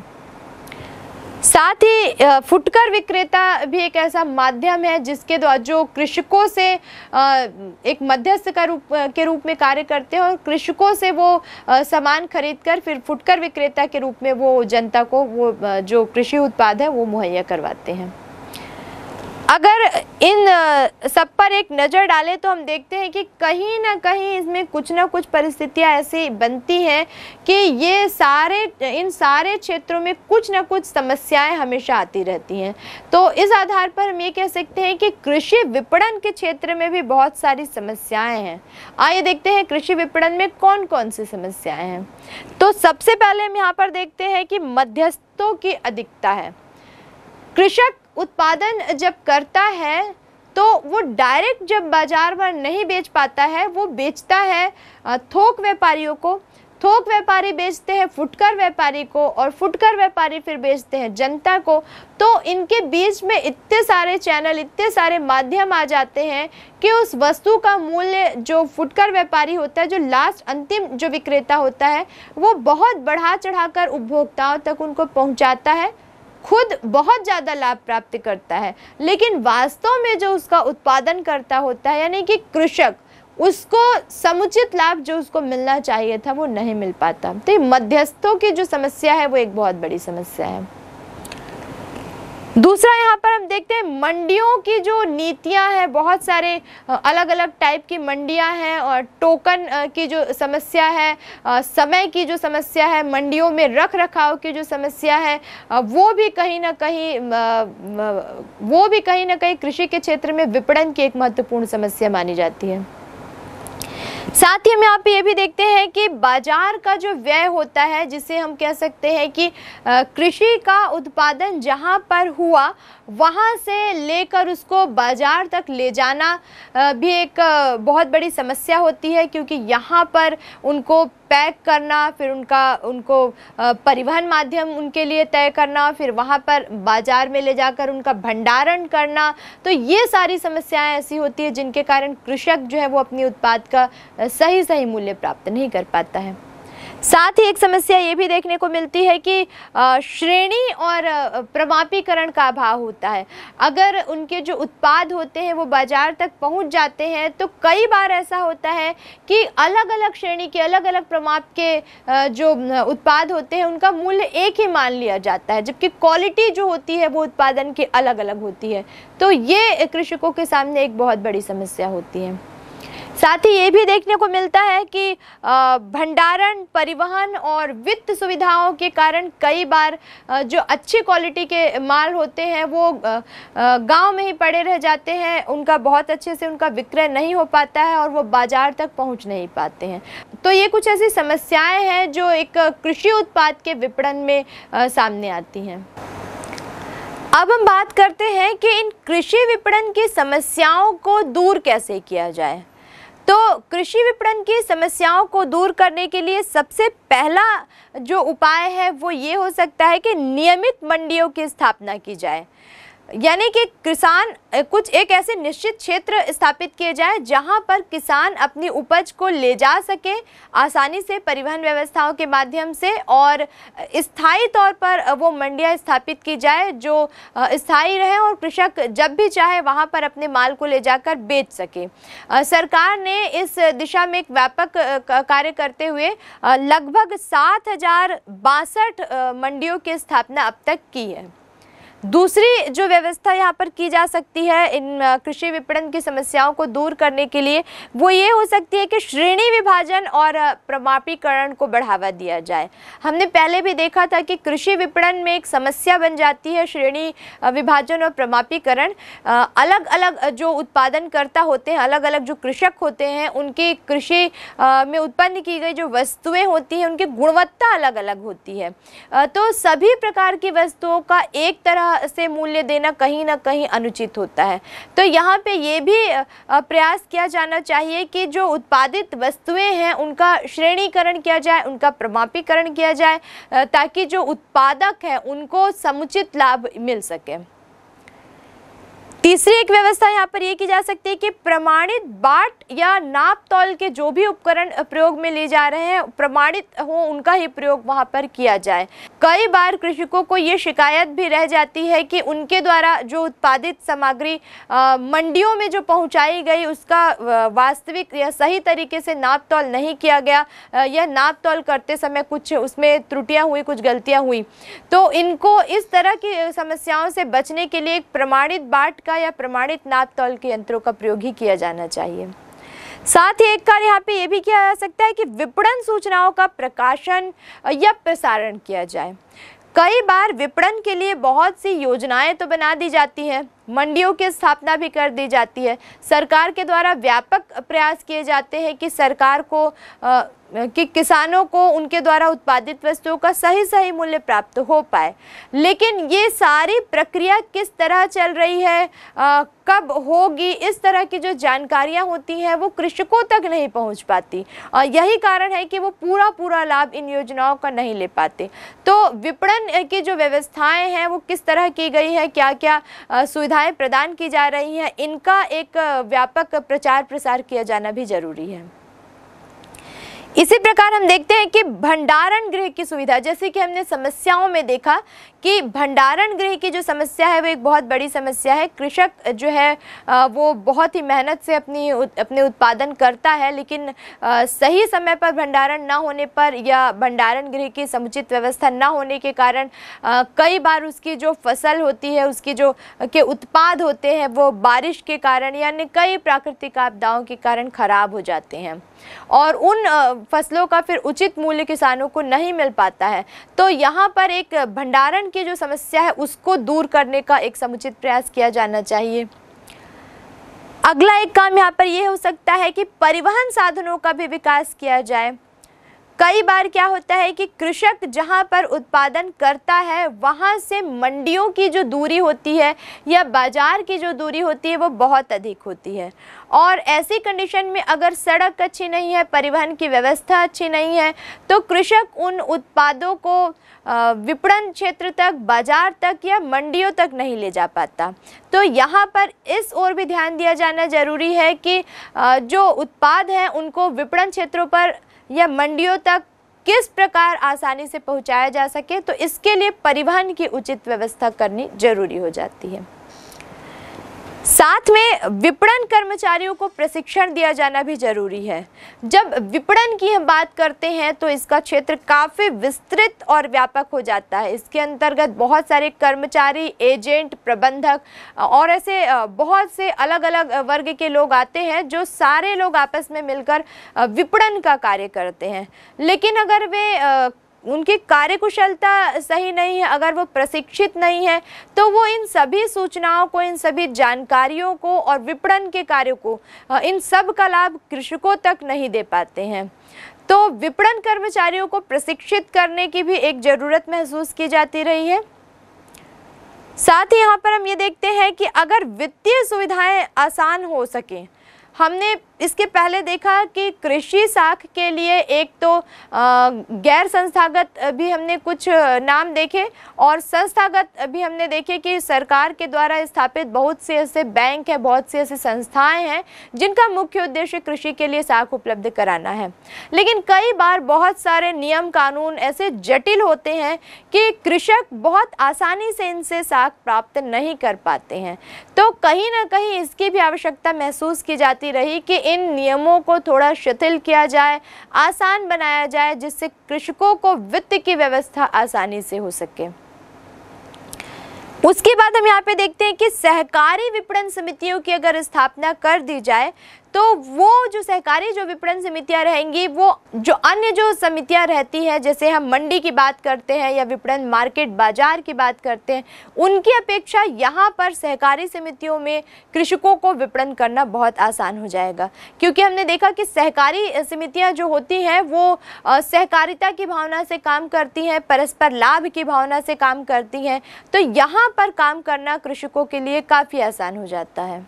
साथ ही फुटकर विक्रेता भी एक ऐसा माध्यम है जिसके द्वारा जो कृषकों से एक मध्यस्थ का रूप के रूप में कार्य करते हैं और कृषकों से वो सामान खरीदकर फिर फुटकर विक्रेता के रूप में वो जनता को वो जो कृषि उत्पाद है वो मुहैया करवाते हैं अगर इन सब पर एक नज़र डालें तो हम देखते हैं कि कहीं ना कहीं इसमें कुछ ना कुछ परिस्थितियां ऐसी बनती हैं कि ये सारे इन सारे क्षेत्रों में कुछ ना कुछ समस्याएं हमेशा आती रहती हैं तो इस आधार पर हम ये कह सकते हैं कि कृषि विपणन के क्षेत्र में भी बहुत सारी समस्याएं हैं आइए देखते हैं कृषि विपणन में कौन कौन सी समस्याएँ हैं तो सबसे पहले हम यहाँ पर देखते हैं कि मध्यस्थों की अधिकता है कृषक उत्पादन जब करता है तो वो डायरेक्ट जब बाज़ार में नहीं बेच पाता है वो बेचता है थोक व्यापारियों को थोक व्यापारी बेचते हैं फुटकर व्यापारी को और फुटकर व्यापारी फिर बेचते हैं जनता को तो इनके बीच में इतने सारे चैनल इतने सारे माध्यम आ जाते हैं कि उस वस्तु का मूल्य जो फुटकर व्यापारी होता है जो लास्ट अंतिम जो विक्रेता होता है वो बहुत बढ़ा चढ़ाकर उपभोक्ताओं तक उनको पहुंचाता है खुद बहुत ज़्यादा लाभ प्राप्त करता है लेकिन वास्तव में जो उसका उत्पादन करता होता है यानी कि कृषक उसको समुचित लाभ जो उसको मिलना चाहिए था वो नहीं मिल पाता तो मध्यस्थों की जो समस्या है वो एक बहुत बड़ी समस्या है दूसरा यहाँ पर हम देखते हैं मंडियों की जो नीतियाँ हैं बहुत सारे अलग अलग टाइप की मंडियाँ हैं और टोकन की जो समस्या है समय की जो समस्या है मंडियों में रख रखाव की जो समस्या है वो भी कहीं ना कहीं वो भी कहीं ना कहीं कृषि के क्षेत्र में विपणन की एक महत्वपूर्ण समस्या मानी जाती है साथ ही हम यहाँ पे ये भी देखते हैं कि बाजार का जो व्यय होता है जिसे हम कह सकते हैं कि कृषि का उत्पादन जहाँ पर हुआ वहाँ से लेकर उसको बाजार तक ले जाना भी एक बहुत बड़ी समस्या होती है क्योंकि यहाँ पर उनको पैक करना फिर उनका उनको परिवहन माध्यम उनके लिए तय करना फिर वहाँ पर बाज़ार में ले जाकर उनका भंडारण करना तो ये सारी समस्याएं ऐसी होती है जिनके कारण कृषक जो है वो अपनी उत्पाद का सही सही मूल्य प्राप्त नहीं कर पाता है साथ ही एक समस्या ये भी देखने को मिलती है कि श्रेणी और प्रमापीकरण का अभाव होता है अगर उनके जो उत्पाद होते हैं वो बाज़ार तक पहुंच जाते हैं तो कई बार ऐसा होता है कि अलग अलग श्रेणी के अलग अलग प्रमाप के जो उत्पाद होते हैं उनका मूल्य एक ही मान लिया जाता है जबकि क्वालिटी जो होती है वो उत्पादन की अलग अलग होती है तो ये कृषकों के सामने एक बहुत बड़ी समस्या होती है साथ ही ये भी देखने को मिलता है कि भंडारण परिवहन और वित्त सुविधाओं के कारण कई बार जो अच्छी क्वालिटी के माल होते हैं वो गांव में ही पड़े रह जाते हैं उनका बहुत अच्छे से उनका विक्रय नहीं हो पाता है और वो बाज़ार तक पहुंच नहीं पाते हैं तो ये कुछ ऐसी समस्याएं हैं जो एक कृषि उत्पाद के विपणन में सामने आती हैं अब हम बात करते हैं कि इन कृषि विपणन की समस्याओं को दूर कैसे किया जाए तो कृषि विपणन की समस्याओं को दूर करने के लिए सबसे पहला जो उपाय है वो ये हो सकता है कि नियमित मंडियों की स्थापना की जाए यानी कि किसान कुछ एक ऐसे निश्चित क्षेत्र स्थापित किए जाए जहां पर किसान अपनी उपज को ले जा सके आसानी से परिवहन व्यवस्थाओं के माध्यम से और स्थायी तौर पर वो मंडियां स्थापित की जाए जो स्थायी रहे और कृषक जब भी चाहे वहां पर अपने माल को ले जाकर बेच सके सरकार ने इस दिशा में एक व्यापक कार्य करते हुए लगभग सात मंडियों की स्थापना अब तक की है दूसरी जो व्यवस्था यहाँ पर की जा सकती है इन कृषि विपणन की समस्याओं को दूर करने के लिए वो ये हो सकती है कि श्रेणी विभाजन और प्रमापीकरण को बढ़ावा दिया जाए हमने पहले भी देखा था कि कृषि विपणन में एक समस्या बन जाती है श्रेणी विभाजन और प्रमापीकरण अलग अलग जो उत्पादनकर्ता होते हैं अलग अलग जो कृषक होते हैं उनकी कृषि में उत्पन्न की गई जो वस्तुएँ होती हैं उनकी गुणवत्ता अलग अलग होती है तो सभी प्रकार की वस्तुओं का एक तरह से मूल्य देना कहीं ना कहीं अनुचित होता है तो यहाँ पे ये भी प्रयास किया जाना चाहिए कि जो उत्पादित वस्तुएं हैं उनका श्रेणीकरण किया जाए उनका प्रमापीकरण किया जाए ताकि जो उत्पादक हैं उनको समुचित लाभ मिल सके तीसरी एक व्यवस्था यहाँ पर यह की जा सकती है कि प्रमाणित बाट या नाप तौल के जो भी उपकरण प्रयोग में लिए जा रहे हैं प्रमाणित हो उनका ही प्रयोग वहाँ पर किया जाए कई बार कृषकों को ये शिकायत भी रह जाती है कि उनके द्वारा जो उत्पादित सामग्री मंडियों में जो पहुँचाई गई उसका वास्तविक या सही तरीके से नाप तौल नहीं किया गया या नाप तौल करते समय कुछ उसमें त्रुटियाँ हुई कुछ गलतियाँ हुई तो इनको इस तरह की समस्याओं से बचने के लिए एक प्रमाणित बाट का या प्रमाणित नाप तौल के यंत्रों का प्रयोग ही किया जाना चाहिए साथ ही एक कार्य यहाँ पे ये भी किया जा सकता है कि विपणन सूचनाओं का प्रकाशन या प्रसारण किया जाए कई बार विपणन के लिए बहुत सी योजनाएं तो बना दी जाती हैं मंडियों की स्थापना भी कर दी जाती है सरकार के द्वारा व्यापक प्रयास किए जाते हैं कि सरकार को आ, कि किसानों को उनके द्वारा उत्पादित वस्तुओं का सही सही मूल्य प्राप्त हो पाए लेकिन ये सारी प्रक्रिया किस तरह चल रही है आ, कब होगी इस तरह की जो जानकारियां होती हैं वो कृषकों तक नहीं पहुंच पाती और यही कारण है कि वो पूरा पूरा लाभ इन योजनाओं का नहीं ले पाते तो विपणन की जो व्यवस्थाएं हैं वो किस तरह की गई है क्या क्या सुविधा सुविधाएं प्रदान की जा रही हैं इनका एक व्यापक प्रचार प्रसार किया जाना भी जरूरी है इसी प्रकार हम देखते हैं कि भंडारण गृह की सुविधा जैसे कि हमने समस्याओं में देखा कि भंडारण गृह की जो समस्या है वो एक बहुत बड़ी समस्या है कृषक जो है वो बहुत ही मेहनत से अपनी अपने उत्पादन करता है लेकिन सही समय पर भंडारण ना होने पर या भंडारण गृह की समुचित व्यवस्था ना होने के कारण कई बार उसकी जो फसल होती है उसकी जो के उत्पाद होते हैं वो बारिश के कारण यानी कई प्राकृतिक आपदाओं के कारण ख़राब हो जाते हैं और उन फसलों का फिर उचित मूल्य किसानों को नहीं मिल पाता है तो यहाँ पर एक भंडारण की जो समस्या है उसको दूर करने का एक समुचित प्रयास किया जाना चाहिए अगला एक काम यहाँ पर यह हो सकता है कि परिवहन साधनों का भी विकास किया जाए कई बार क्या होता है कि कृषक जहाँ पर उत्पादन करता है वहाँ से मंडियों की जो दूरी होती है या बाज़ार की जो दूरी होती है वो बहुत अधिक होती है और ऐसी कंडीशन में अगर सड़क अच्छी नहीं है परिवहन की व्यवस्था अच्छी नहीं है तो कृषक उन उत्पादों को विपणन क्षेत्र तक बाज़ार तक या मंडियों तक नहीं ले जा पाता तो यहाँ पर इस ओर भी ध्यान दिया जाना ज़रूरी है कि जो उत्पाद हैं उनको विपणन क्षेत्रों पर या मंडियों तक किस प्रकार आसानी से पहुंचाया जा सके तो इसके लिए परिवहन की उचित व्यवस्था करनी जरूरी हो जाती है साथ में विपणन कर्मचारियों को प्रशिक्षण दिया जाना भी जरूरी है जब विपणन की हम बात करते हैं तो इसका क्षेत्र काफ़ी विस्तृत और व्यापक हो जाता है इसके अंतर्गत बहुत सारे कर्मचारी एजेंट प्रबंधक और ऐसे बहुत से अलग अलग वर्ग के लोग आते हैं जो सारे लोग आपस में मिलकर विपणन का कार्य करते हैं लेकिन अगर वे उनकी कार्यकुशलता सही नहीं है अगर वो प्रशिक्षित नहीं है तो वो इन सभी सूचनाओं को इन सभी जानकारियों को और विपणन के कार्यों को इन सब का लाभ कृषकों तक नहीं दे पाते हैं तो विपणन कर्मचारियों को प्रशिक्षित करने की भी एक ज़रूरत महसूस की जाती रही है साथ ही यहाँ पर हम ये देखते हैं कि अगर वित्तीय सुविधाएं आसान हो सकें हमने इसके पहले देखा कि कृषि साख के लिए एक तो गैर संस्थागत भी हमने कुछ नाम देखे और संस्थागत भी हमने देखे कि सरकार के द्वारा स्थापित बहुत से ऐसे बैंक हैं बहुत से ऐसे संस्थाएं हैं जिनका मुख्य उद्देश्य कृषि के लिए साख उपलब्ध कराना है लेकिन कई बार बहुत सारे नियम कानून ऐसे जटिल होते हैं कि कृषक बहुत आसानी से इनसे साख प्राप्त नहीं कर पाते हैं तो कहीं ना कहीं इसकी भी आवश्यकता महसूस की जाती रही कि इन नियमों को थोड़ा शिथिल किया जाए आसान बनाया जाए जिससे कृषकों को वित्त की व्यवस्था आसानी से हो सके उसके बाद हम यहाँ पे देखते हैं कि सहकारी विपणन समितियों की अगर स्थापना कर दी जाए तो वो जो सहकारी जो विपणन समितियाँ रहेंगी वो जो अन्य जो समितियाँ रहती हैं जैसे हम मंडी की बात करते हैं या विपणन मार्केट बाजार की बात करते हैं उनकी अपेक्षा यहाँ पर सहकारी समितियों में कृषकों को विपणन करना बहुत आसान हो जाएगा क्योंकि हमने देखा कि सहकारी समितियाँ जो होती हैं वो सहकारिता की भावना से काम करती हैं परस्पर लाभ की भावना से काम करती हैं तो यहाँ पर काम करना कृषकों के लिए काफ़ी आसान हो जाता है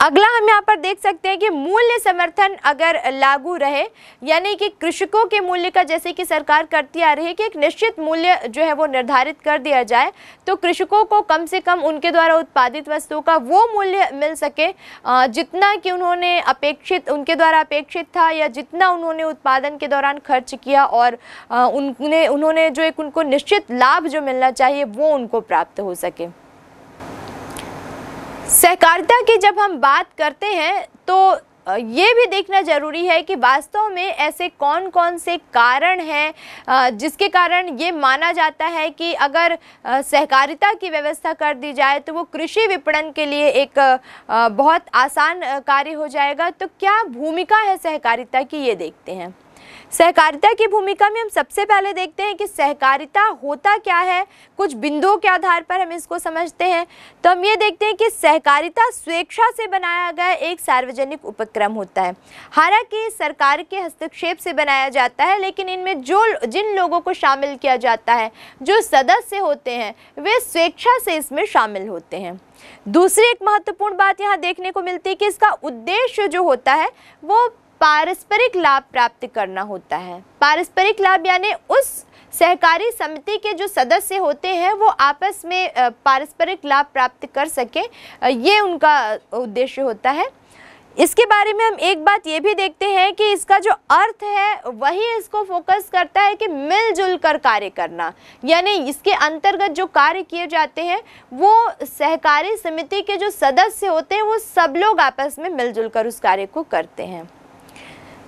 अगला हम यहाँ पर देख सकते हैं कि मूल्य समर्थन अगर लागू रहे यानी कि कृषकों के मूल्य का जैसे कि सरकार करती आ रही है कि एक निश्चित मूल्य जो है वो निर्धारित कर दिया जाए तो कृषकों को कम से कम उनके द्वारा उत्पादित वस्तुओं का वो मूल्य मिल सके जितना कि उन्होंने अपेक्षित उनके द्वारा अपेक्षित था या जितना उन्होंने उत्पादन के दौरान खर्च किया और उन्हें उन्होंने जो एक उनको निश्चित लाभ जो मिलना चाहिए वो उनको प्राप्त हो सके सहकारिता की जब हम बात करते हैं तो ये भी देखना ज़रूरी है कि वास्तव में ऐसे कौन कौन से कारण हैं जिसके कारण ये माना जाता है कि अगर सहकारिता की व्यवस्था कर दी जाए तो वो कृषि विपणन के लिए एक बहुत आसान कार्य हो जाएगा तो क्या भूमिका है सहकारिता की ये देखते हैं सहकारिता की भूमिका में हम सबसे पहले देखते हैं कि सहकारिता होता क्या है कुछ बिंदुओं के आधार पर हम इसको समझते हैं तो हम ये देखते हैं कि सहकारिता स्वेच्छा से बनाया गया एक सार्वजनिक उपक्रम होता है हालांकि सरकार के हस्तक्षेप से बनाया जाता है लेकिन इनमें जो जिन लोगों को शामिल किया जाता है जो सदस्य होते हैं वे स्वेच्छा से इसमें शामिल होते हैं दूसरी एक महत्वपूर्ण बात यहाँ देखने को मिलती है कि इसका उद्देश्य जो होता है वो पारस्परिक लाभ प्राप्त करना होता है पारस्परिक लाभ यानी उस सहकारी समिति के जो सदस्य होते हैं वो आपस में पारस्परिक लाभ प्राप्त कर सकें ये उनका उद्देश्य होता है इसके बारे में हम एक बात ये भी देखते हैं कि इसका जो अर्थ है वही इसको फोकस करता है कि मिलजुल कर कार्य करना यानी इसके अंतर्गत जो कार्य किए जाते हैं वो सहकारी समिति के जो सदस्य होते हैं वो सब लोग आपस में मिलजुल कर उस कार्य को करते हैं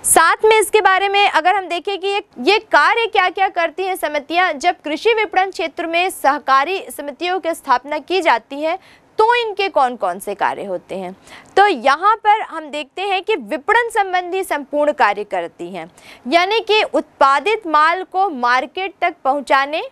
साथ में इसके बारे में अगर हम देखें कि ये ये कार्य क्या क्या करती हैं समितियां जब कृषि विपणन क्षेत्र में सहकारी समितियों की स्थापना की जाती है तो इनके कौन कौन से कार्य होते हैं तो यहाँ पर हम देखते हैं कि विपणन संबंधी संपूर्ण कार्य करती हैं यानी कि उत्पादित माल को मार्केट तक पहुँचाने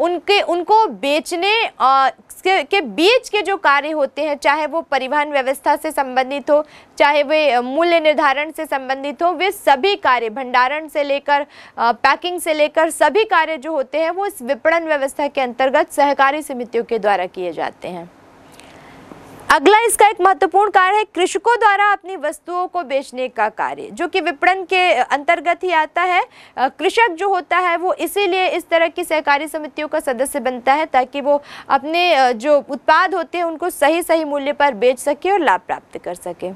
उनके उनको बेचने आ, के, के बीच के जो कार्य होते हैं चाहे वो परिवहन व्यवस्था से संबंधित हो चाहे वे मूल्य निर्धारण से संबंधित हो वे सभी कार्य भंडारण से लेकर पैकिंग से लेकर सभी कार्य जो होते हैं वो इस विपणन व्यवस्था के अंतर्गत सहकारी समितियों के द्वारा किए जाते हैं अगला इसका एक महत्वपूर्ण कार्य है कृषकों द्वारा अपनी वस्तुओं को बेचने का कार्य जो कि विपणन के अंतर्गत ही आता है कृषक जो होता है वो इसीलिए इस तरह की सहकारी समितियों का सदस्य बनता है ताकि वो अपने जो उत्पाद होते हैं उनको सही सही मूल्य पर बेच सके और लाभ प्राप्त कर सके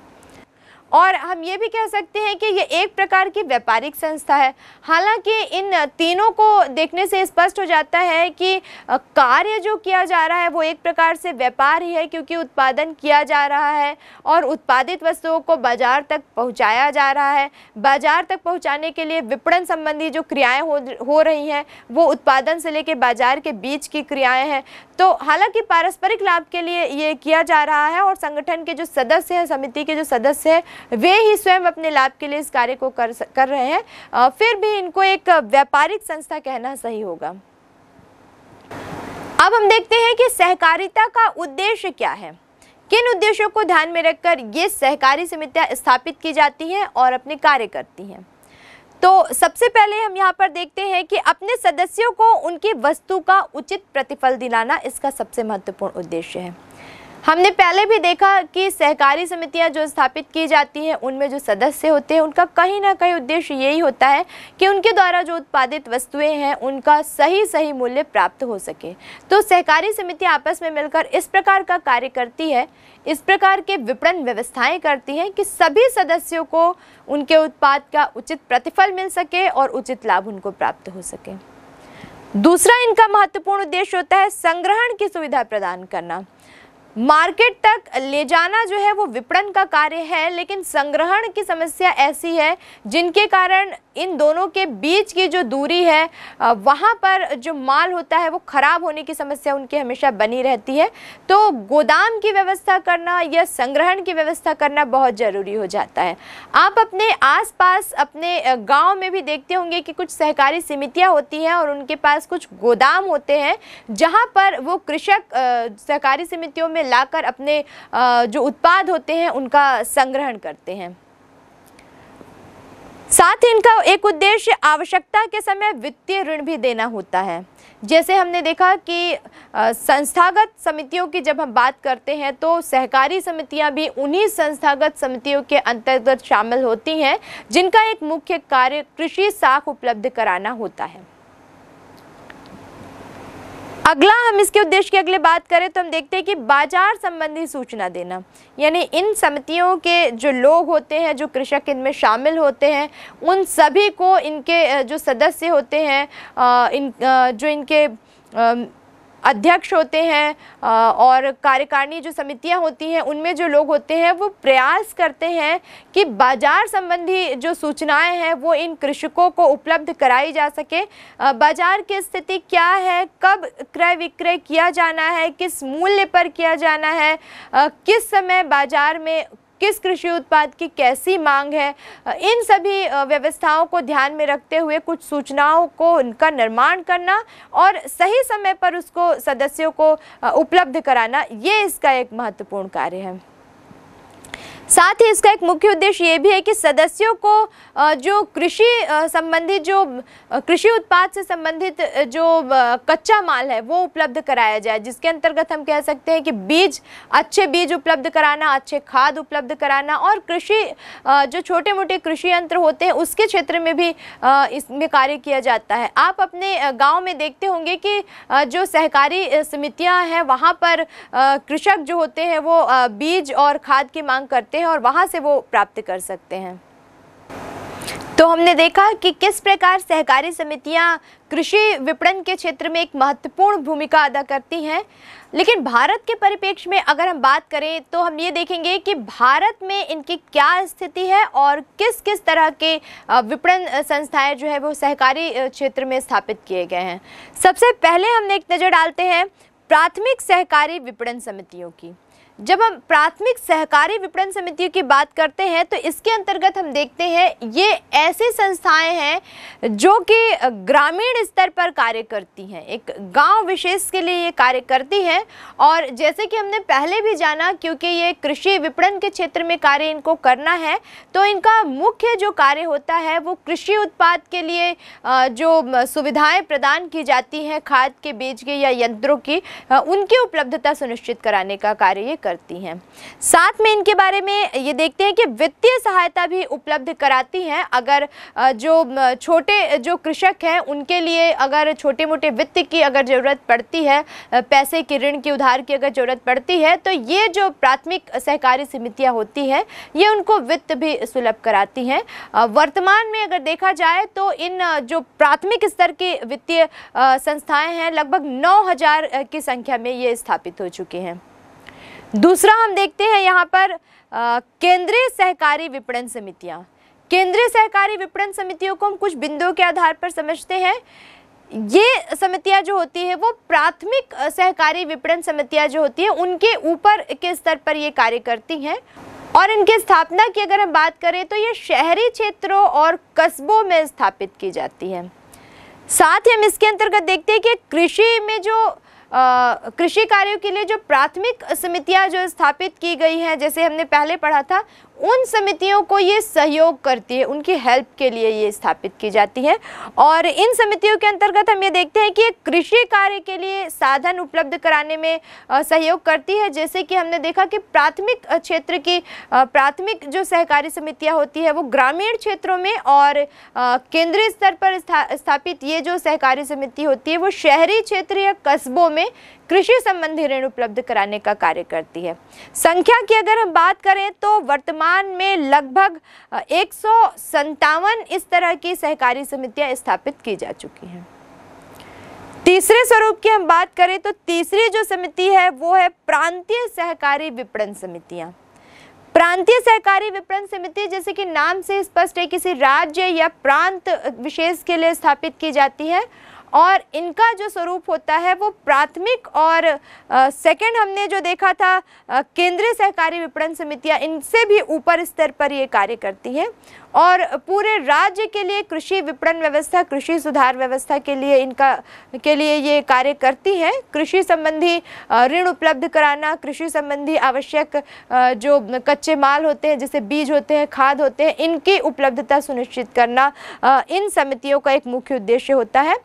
और हम ये भी कह सकते हैं कि ये एक प्रकार की व्यापारिक संस्था है हालांकि इन तीनों को देखने से स्पष्ट हो जाता है कि कार्य जो किया जा रहा है वो एक प्रकार से व्यापार ही है क्योंकि उत्पादन किया जा रहा है और उत्पादित वस्तुओं को बाज़ार तक पहुंचाया जा रहा है बाज़ार तक पहुंचाने के लिए विपणन संबंधी जो क्रियाएँ हो हो रही हैं वो उत्पादन से लेकर बाज़ार के बीच की क्रियाएँ हैं तो हालांकि पारस्परिक लाभ के लिए ये किया जा रहा है और संगठन के जो सदस्य हैं समिति के जो सदस्य हैं वे ही स्वयं अपने लाभ के लिए इस कार्य को कर कर रहे हैं फिर भी इनको एक व्यापारिक संस्था कहना सही होगा अब हम देखते हैं कि सहकारिता का उद्देश्य क्या है किन उद्देश्यों को ध्यान में रखकर ये सहकारी समितियाँ स्थापित की जाती हैं और अपने कार्य करती हैं तो सबसे पहले हम यहाँ पर देखते हैं कि अपने सदस्यों को उनकी वस्तु का उचित प्रतिफल दिलाना इसका सबसे महत्वपूर्ण उद्देश्य है हमने पहले भी देखा कि सहकारी समितियां जो स्थापित की जाती हैं उनमें जो सदस्य होते हैं उनका कहीं ना कहीं उद्देश्य यही होता है कि उनके द्वारा जो उत्पादित वस्तुएं हैं उनका सही सही मूल्य प्राप्त हो सके तो सहकारी समितियां आपस में मिलकर इस प्रकार का कार्य करती है इस प्रकार के विपणन व्यवस्थाएं करती हैं कि सभी सदस्यों को उनके उत्पाद का उचित प्रतिफल मिल सके और उचित लाभ उनको प्राप्त हो सके दूसरा इनका महत्वपूर्ण उद्देश्य होता है संग्रहण की सुविधा प्रदान करना मार्केट तक ले जाना जो है वो विपणन का कार्य है लेकिन संग्रहण की समस्या ऐसी है जिनके कारण इन दोनों के बीच की जो दूरी है वहाँ पर जो माल होता है वो ख़राब होने की समस्या उनकी हमेशा बनी रहती है तो गोदाम की व्यवस्था करना या संग्रहण की व्यवस्था करना बहुत ज़रूरी हो जाता है आप अपने आसपास अपने गांव में भी देखते होंगे कि कुछ सहकारी समितियाँ होती हैं और उनके पास कुछ गोदाम होते हैं जहाँ पर वो कृषक सहकारी समितियों में लाकर अपने जो उत्पाद होते हैं उनका संग्रहण करते हैं साथ ही इनका एक उद्देश्य आवश्यकता के समय वित्तीय ऋण भी देना होता है जैसे हमने देखा कि संस्थागत समितियों की जब हम बात करते हैं तो सहकारी समितियां भी उन्हीं संस्थागत समितियों के अंतर्गत शामिल होती हैं जिनका एक मुख्य कार्य कृषि साख उपलब्ध कराना होता है अगला हम इसके उद्देश्य की अगले बात करें तो हम देखते हैं कि बाजार संबंधी सूचना देना यानी इन समितियों के जो लोग होते हैं जो कृषक इनमें शामिल होते हैं उन सभी को इनके जो सदस्य होते हैं इन जो इनके अध्यक्ष होते हैं और कार्यकारिणी जो समितियां होती हैं उनमें जो लोग होते हैं वो प्रयास करते हैं कि बाज़ार संबंधी जो सूचनाएं हैं वो इन कृषकों को उपलब्ध कराई जा सके बाज़ार की स्थिति क्या है कब क्रय विक्रय किया जाना है किस मूल्य पर किया जाना है किस समय बाज़ार में किस कृषि उत्पाद की कैसी मांग है इन सभी व्यवस्थाओं को ध्यान में रखते हुए कुछ सूचनाओं को उनका निर्माण करना और सही समय पर उसको सदस्यों को उपलब्ध कराना ये इसका एक महत्वपूर्ण कार्य है साथ ही इसका एक मुख्य उद्देश्य ये भी है कि सदस्यों को जो कृषि संबंधित जो कृषि उत्पाद से संबंधित जो कच्चा माल है वो उपलब्ध कराया जाए जिसके अंतर्गत हम कह सकते हैं कि बीज अच्छे बीज उपलब्ध कराना अच्छे खाद उपलब्ध कराना और कृषि जो छोटे मोटे कृषि यंत्र होते हैं उसके क्षेत्र में भी इसमें कार्य किया जाता है आप अपने गाँव में देखते होंगे कि जो सहकारी समितियाँ हैं वहाँ पर कृषक जो होते हैं वो बीज और खाद की मांग करते सकते हैं और वहाँ से वो प्राप्त कर सकते हैं तो हमने देखा कि किस प्रकार सहकारी समितियां कृषि विपणन के क्षेत्र में एक महत्वपूर्ण भूमिका अदा करती हैं लेकिन भारत के परिप्रेक्ष्य में अगर हम बात करें तो हम ये देखेंगे कि भारत में इनकी क्या स्थिति है और किस किस तरह के विपणन संस्थाएं जो है वो सहकारी क्षेत्र में स्थापित किए गए हैं सबसे पहले हमने एक नज़र डालते हैं प्राथमिक सहकारी विपणन समितियों की जब हम प्राथमिक सहकारी विपणन समितियों की बात करते हैं तो इसके अंतर्गत हम देखते हैं ये ऐसी संस्थाएं हैं जो कि ग्रामीण स्तर पर कार्य करती हैं एक गांव विशेष के लिए ये कार्य करती हैं और जैसे कि हमने पहले भी जाना क्योंकि ये कृषि विपणन के क्षेत्र में कार्य इनको करना है तो इनका मुख्य जो कार्य होता है वो कृषि उत्पाद के लिए जो सुविधाएँ प्रदान की जाती हैं खाद के बीज के या यंत्रों की उनकी उपलब्धता सुनिश्चित कराने का कार्य ये कर करती हैं साथ में इनके बारे में ये देखते हैं कि वित्तीय सहायता भी उपलब्ध कराती हैं अगर जो छोटे जो कृषक हैं उनके लिए अगर छोटे मोटे वित्त की अगर ज़रूरत पड़ती है पैसे की ऋण की उधार की अगर ज़रूरत पड़ती है तो ये जो प्राथमिक सहकारी समितियाँ होती हैं ये उनको वित्त भी सुलभ कराती हैं वर्तमान में अगर देखा जाए तो इन जो प्राथमिक स्तर की वित्तीय संस्थाएं हैं लगभग 9000 की संख्या में ये स्थापित हो चुके हैं दूसरा हम देखते हैं यहाँ पर केंद्रीय सहकारी विपणन समितियाँ केंद्रीय सहकारी विपणन समितियों को हम कुछ बिंदुओं के आधार पर समझते हैं ये समितियाँ जो होती है वो प्राथमिक सहकारी विपणन समितियाँ जो होती है उनके ऊपर के स्तर पर ये कार्य करती हैं और इनके स्थापना की अगर हम बात करें तो ये शहरी क्षेत्रों और कस्बों में स्थापित की जाती है साथ ही हम इसके अंतर्गत देखते हैं कि कृषि में जो कृषि कार्यों के लिए जो प्राथमिक समितियां जो स्थापित की गई हैं जैसे हमने पहले पढ़ा था उन समितियों को ये सहयोग करती है उनकी हेल्प के लिए ये स्थापित की जाती है और इन समितियों के अंतर्गत हम ये देखते हैं कि ये कृषि कार्य के लिए साधन उपलब्ध कराने में सहयोग करती है जैसे कि हमने देखा कि प्राथमिक क्षेत्र की प्राथमिक जो सहकारी समितियाँ होती है वो ग्रामीण क्षेत्रों में और केंद्रीय स्तर पर स्थापित ये जो सहकारी समिति होती है वो शहरी क्षेत्र या कस्बों में कृषि संबंधी ऋण उपलब्ध कराने का कार्य करती है संख्या की अगर हम बात करें तो वर्तमान में लगभग एक इस तरह की सहकारी समितियां स्थापित की जा चुकी हैं तीसरे स्वरूप की हम बात करें तो तीसरी जो समिति है वो है प्रांतीय सहकारी विपणन समितियां प्रांतीय सहकारी विपणन समिति जैसे कि नाम से स्पष्ट है किसी राज्य या प्रांत विशेष के लिए स्थापित की जाती है और इनका जो स्वरूप होता है वो प्राथमिक और सेकंड हमने जो देखा था केंद्रीय सहकारी विपणन समितियाँ इनसे भी ऊपर स्तर पर ये कार्य करती हैं और पूरे राज्य के लिए कृषि विपणन व्यवस्था कृषि सुधार व्यवस्था के लिए इनका के लिए ये कार्य करती है कृषि संबंधी ऋण उपलब्ध कराना कृषि संबंधी आवश्यक जो कच्चे माल होते हैं जैसे बीज होते हैं खाद होते हैं इनकी उपलब्धता सुनिश्चित करना इन समितियों का एक मुख्य उद्देश्य होता है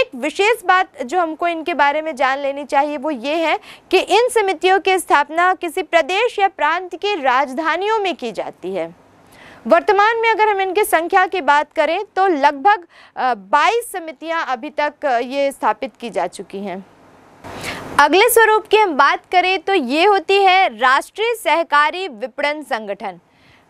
एक विशेष बात जो हमको इनके बारे में जान लेनी चाहिए वो ये है कि इन समितियों की स्थापना किसी प्रदेश या प्रांत की राजधानियों में की जाती है वर्तमान में अगर हम इनकी संख्या की बात करें तो लगभग 22 समितियां अभी तक ये स्थापित की जा चुकी हैं अगले स्वरूप की हम बात करें तो ये होती है राष्ट्रीय सहकारी विपणन संगठन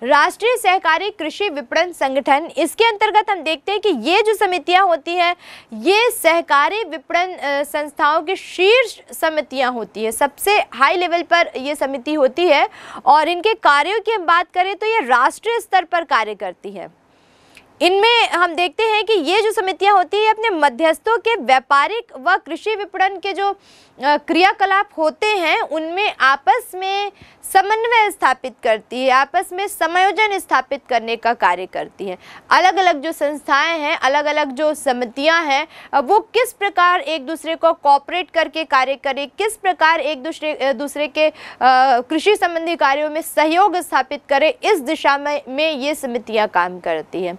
राष्ट्रीय सहकारी कृषि विपणन संगठन इसके अंतर्गत हम देखते हैं कि ये जो समितियां होती हैं ये सहकारी विपणन संस्थाओं की शीर्ष समितियां होती है सबसे हाई लेवल पर ये समिति होती है और इनके कार्यों की हम बात करें तो ये राष्ट्रीय स्तर पर कार्य करती है इनमें हम देखते हैं कि ये जो समितियां होती है अपने मध्यस्थों के व्यापारिक व कृषि विपणन के जो क्रियाकलाप होते हैं उनमें आपस में समन्वय स्थापित करती है आपस में समायोजन स्थापित करने का कार्य करती है अलग अलग जो संस्थाएं हैं अलग अलग जो समितियां हैं वो किस प्रकार एक दूसरे को कॉपरेट करके कार्य करें किस प्रकार एक दूसरे दूसरे के कृषि संबंधी कार्यों में सहयोग स्थापित करें इस दिशा में, में ये समितियाँ काम करती हैं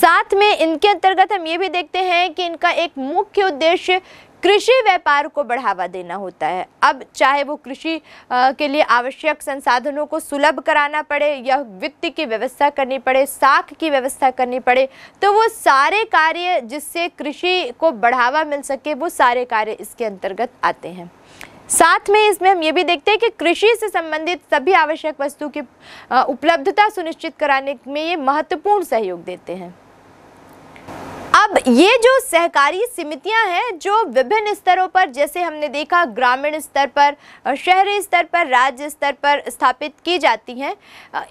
साथ में इनके अंतर्गत हम ये भी देखते हैं कि इनका एक मुख्य उद्देश्य कृषि व्यापार को बढ़ावा देना होता है अब चाहे वो कृषि के लिए आवश्यक संसाधनों को सुलभ कराना पड़े या वित्त की व्यवस्था करनी पड़े साख की व्यवस्था करनी पड़े तो वो सारे कार्य जिससे कृषि को बढ़ावा मिल सके वो सारे कार्य इसके अंतर्गत आते हैं साथ में इसमें हम ये भी देखते हैं कि कृषि से संबंधित सभी आवश्यक वस्तु की उपलब्धता सुनिश्चित कराने में ये महत्वपूर्ण सहयोग देते हैं अब ये जो सहकारी समितियां हैं जो विभिन्न स्तरों पर जैसे हमने देखा ग्रामीण स्तर पर शहरी स्तर पर राज्य स्तर पर स्थापित की जाती हैं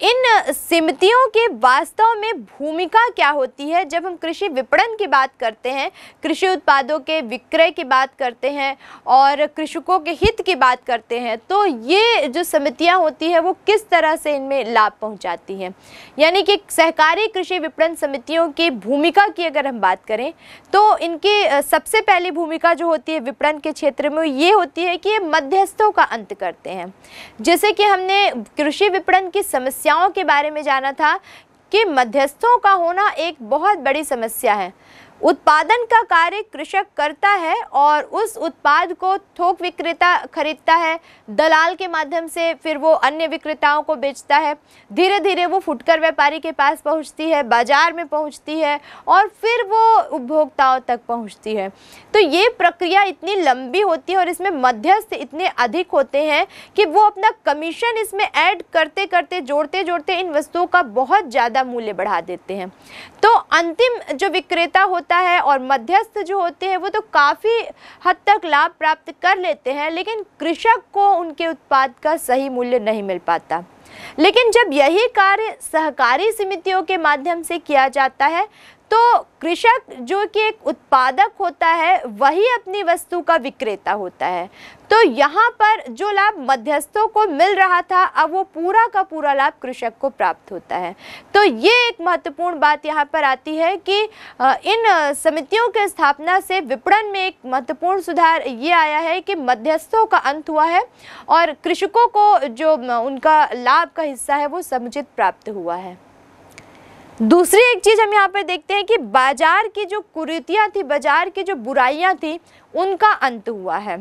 इन समितियों के वास्तव में भूमिका क्या होती है जब हम कृषि विपणन की बात करते हैं कृषि उत्पादों के विक्रय की बात करते हैं और कृषकों के हित की बात करते हैं तो ये जो समितियाँ होती हैं वो किस तरह से इनमें लाभ पहुँचाती हैं यानी कि सहकारी कृषि विपणन समितियों की भूमिका की अगर हम बात बात करें तो इनकी सबसे पहली भूमिका जो होती है विपणन के क्षेत्र में ये होती है कि ये मध्यस्थों का अंत करते हैं जैसे कि हमने कृषि विपणन की समस्याओं के बारे में जाना था कि मध्यस्थों का होना एक बहुत बड़ी समस्या है उत्पादन का कार्य कृषक करता है और उस उत्पाद को थोक विक्रेता खरीदता है दलाल के माध्यम से फिर वो अन्य विक्रेताओं को बेचता है धीरे धीरे वो फुटकर व्यापारी के पास पहुंचती है बाजार में पहुंचती है और फिर वो उपभोक्ताओं तक पहुंचती है तो ये प्रक्रिया इतनी लंबी होती है और इसमें मध्यस्थ इतने अधिक होते हैं कि वो अपना कमीशन इसमें ऐड करते करते जोड़ते जोड़ते इन वस्तुओं का बहुत ज़्यादा मूल्य बढ़ा देते हैं तो अंतिम जो विक्रेता होता होता है और मध्यस्थ जो होते हैं वो तो काफ़ी हद तक लाभ प्राप्त कर लेते हैं लेकिन कृषक को उनके उत्पाद का सही मूल्य नहीं मिल पाता लेकिन जब यही कार्य सहकारी समितियों के माध्यम से किया जाता है तो कृषक जो कि एक उत्पादक होता है वही अपनी वस्तु का विक्रेता होता है तो यहाँ पर जो लाभ मध्यस्थों को मिल रहा था अब वो पूरा का पूरा लाभ कृषक को प्राप्त होता है तो ये एक महत्वपूर्ण बात यहाँ पर आती है कि इन समितियों के स्थापना से विपणन में एक महत्वपूर्ण सुधार ये आया है कि मध्यस्थों का अंत हुआ है और कृषकों को जो उनका लाभ का हिस्सा है वो समुचित प्राप्त हुआ है दूसरी एक चीज़ हम यहाँ पर देखते हैं कि बाजार की जो कुरीतियाँ थी बाजार की जो बुराइयाँ थी उनका अंत हुआ है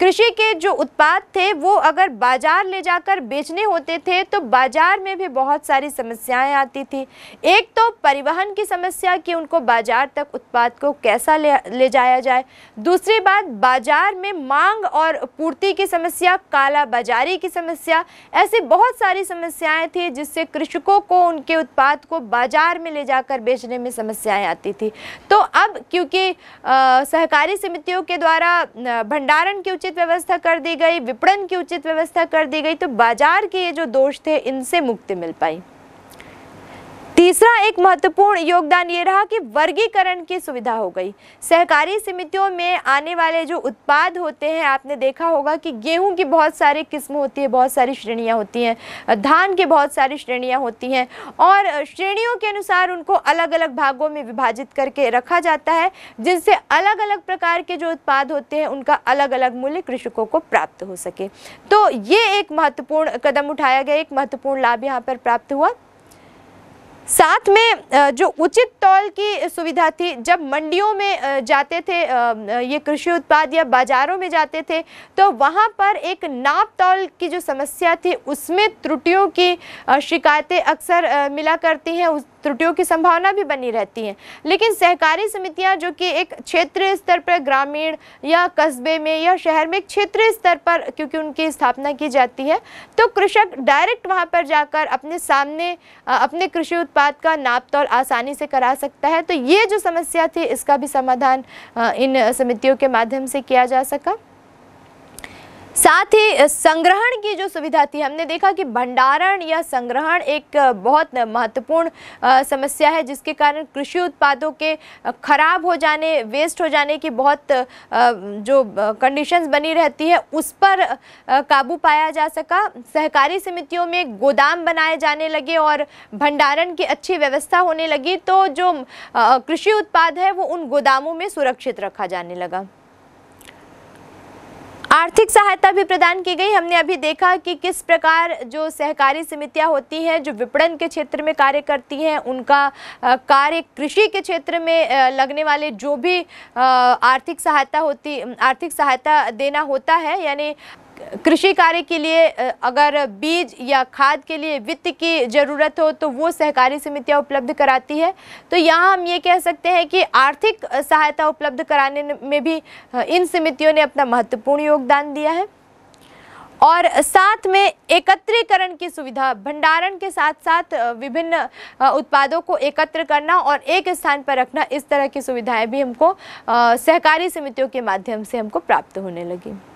कृषि के जो उत्पाद थे वो अगर बाज़ार ले जाकर बेचने होते थे तो बाज़ार में भी बहुत सारी समस्याएं आती थी एक तो परिवहन की समस्या कि उनको बाज़ार तक उत्पाद को कैसा ले ले जाया जाए दूसरी बात बाज़ार में मांग और पूर्ति की समस्या काला बाजारी की समस्या ऐसी बहुत सारी समस्याएं थी जिससे कृषकों को उनके उत्पाद को बाज़ार में ले जाकर बेचने में समस्याएँ आती थी तो अब क्योंकि सहकारी समितियों के द्वारा भंडारण की उचित व्यवस्था कर दी गई विपणन की उचित व्यवस्था कर दी गई तो बाजार के ये जो दोष थे इनसे मुक्ति मिल पाई तीसरा एक महत्वपूर्ण योगदान ये रहा कि वर्गीकरण की सुविधा हो गई सहकारी समितियों में आने वाले जो उत्पाद होते हैं आपने देखा होगा कि गेहूं की बहुत सारी किस्म होती है बहुत सारी श्रेणियां होती हैं धान की बहुत सारी श्रेणियां होती हैं और श्रेणियों के अनुसार उनको अलग अलग भागों में विभाजित करके रखा जाता है जिनसे अलग अलग प्रकार के जो उत्पाद होते हैं उनका अलग अलग मूल्य कृषकों को प्राप्त हो सके तो ये एक महत्वपूर्ण कदम उठाया गया एक महत्वपूर्ण लाभ यहाँ पर प्राप्त हुआ साथ में जो उचित तौल की सुविधा थी जब मंडियों में जाते थे ये कृषि उत्पाद या बाज़ारों में जाते थे तो वहाँ पर एक नाप तौल की जो समस्या थी उसमें त्रुटियों की शिकायतें अक्सर मिला करती हैं उस त्रुटियों की संभावना भी बनी रहती है लेकिन सहकारी समितियाँ जो कि एक क्षेत्रीय स्तर पर ग्रामीण या कस्बे में या शहर में एक क्षेत्रीय स्तर पर क्योंकि उनकी स्थापना की जाती है तो कृषक डायरेक्ट वहाँ पर जाकर अपने सामने अपने कृषि उत्पाद का नाप तौल आसानी से करा सकता है तो ये जो समस्या थी इसका भी समाधान इन समितियों के माध्यम से किया जा सका साथ ही संग्रहण की जो सुविधा थी हमने देखा कि भंडारण या संग्रहण एक बहुत महत्वपूर्ण समस्या है जिसके कारण कृषि उत्पादों के खराब हो जाने वेस्ट हो जाने की बहुत जो कंडीशंस बनी रहती है उस पर काबू पाया जा सका सहकारी समितियों में गोदाम बनाए जाने लगे और भंडारण की अच्छी व्यवस्था होने लगी तो जो कृषि उत्पाद है वो उन गोदामों में सुरक्षित रखा जाने लगा आर्थिक सहायता भी प्रदान की गई हमने अभी देखा कि किस प्रकार जो सहकारी समितियां होती हैं जो विपणन के क्षेत्र में कार्य करती हैं उनका कार्य कृषि के क्षेत्र में लगने वाले जो भी आर्थिक सहायता होती आर्थिक सहायता देना होता है यानी कृषि कार्य के लिए अगर बीज या खाद के लिए वित्त की ज़रूरत हो तो वो सहकारी समितियाँ उपलब्ध कराती है तो यहाँ हम ये कह सकते हैं कि आर्थिक सहायता उपलब्ध कराने में भी इन समितियों ने अपना महत्वपूर्ण योगदान दिया है और साथ में एकत्रीकरण की सुविधा भंडारण के साथ साथ विभिन्न उत्पादों को एकत्र करना और एक स्थान पर रखना इस तरह की सुविधाएं भी हमको सहकारी समितियों के माध्यम से हमको प्राप्त होने लगी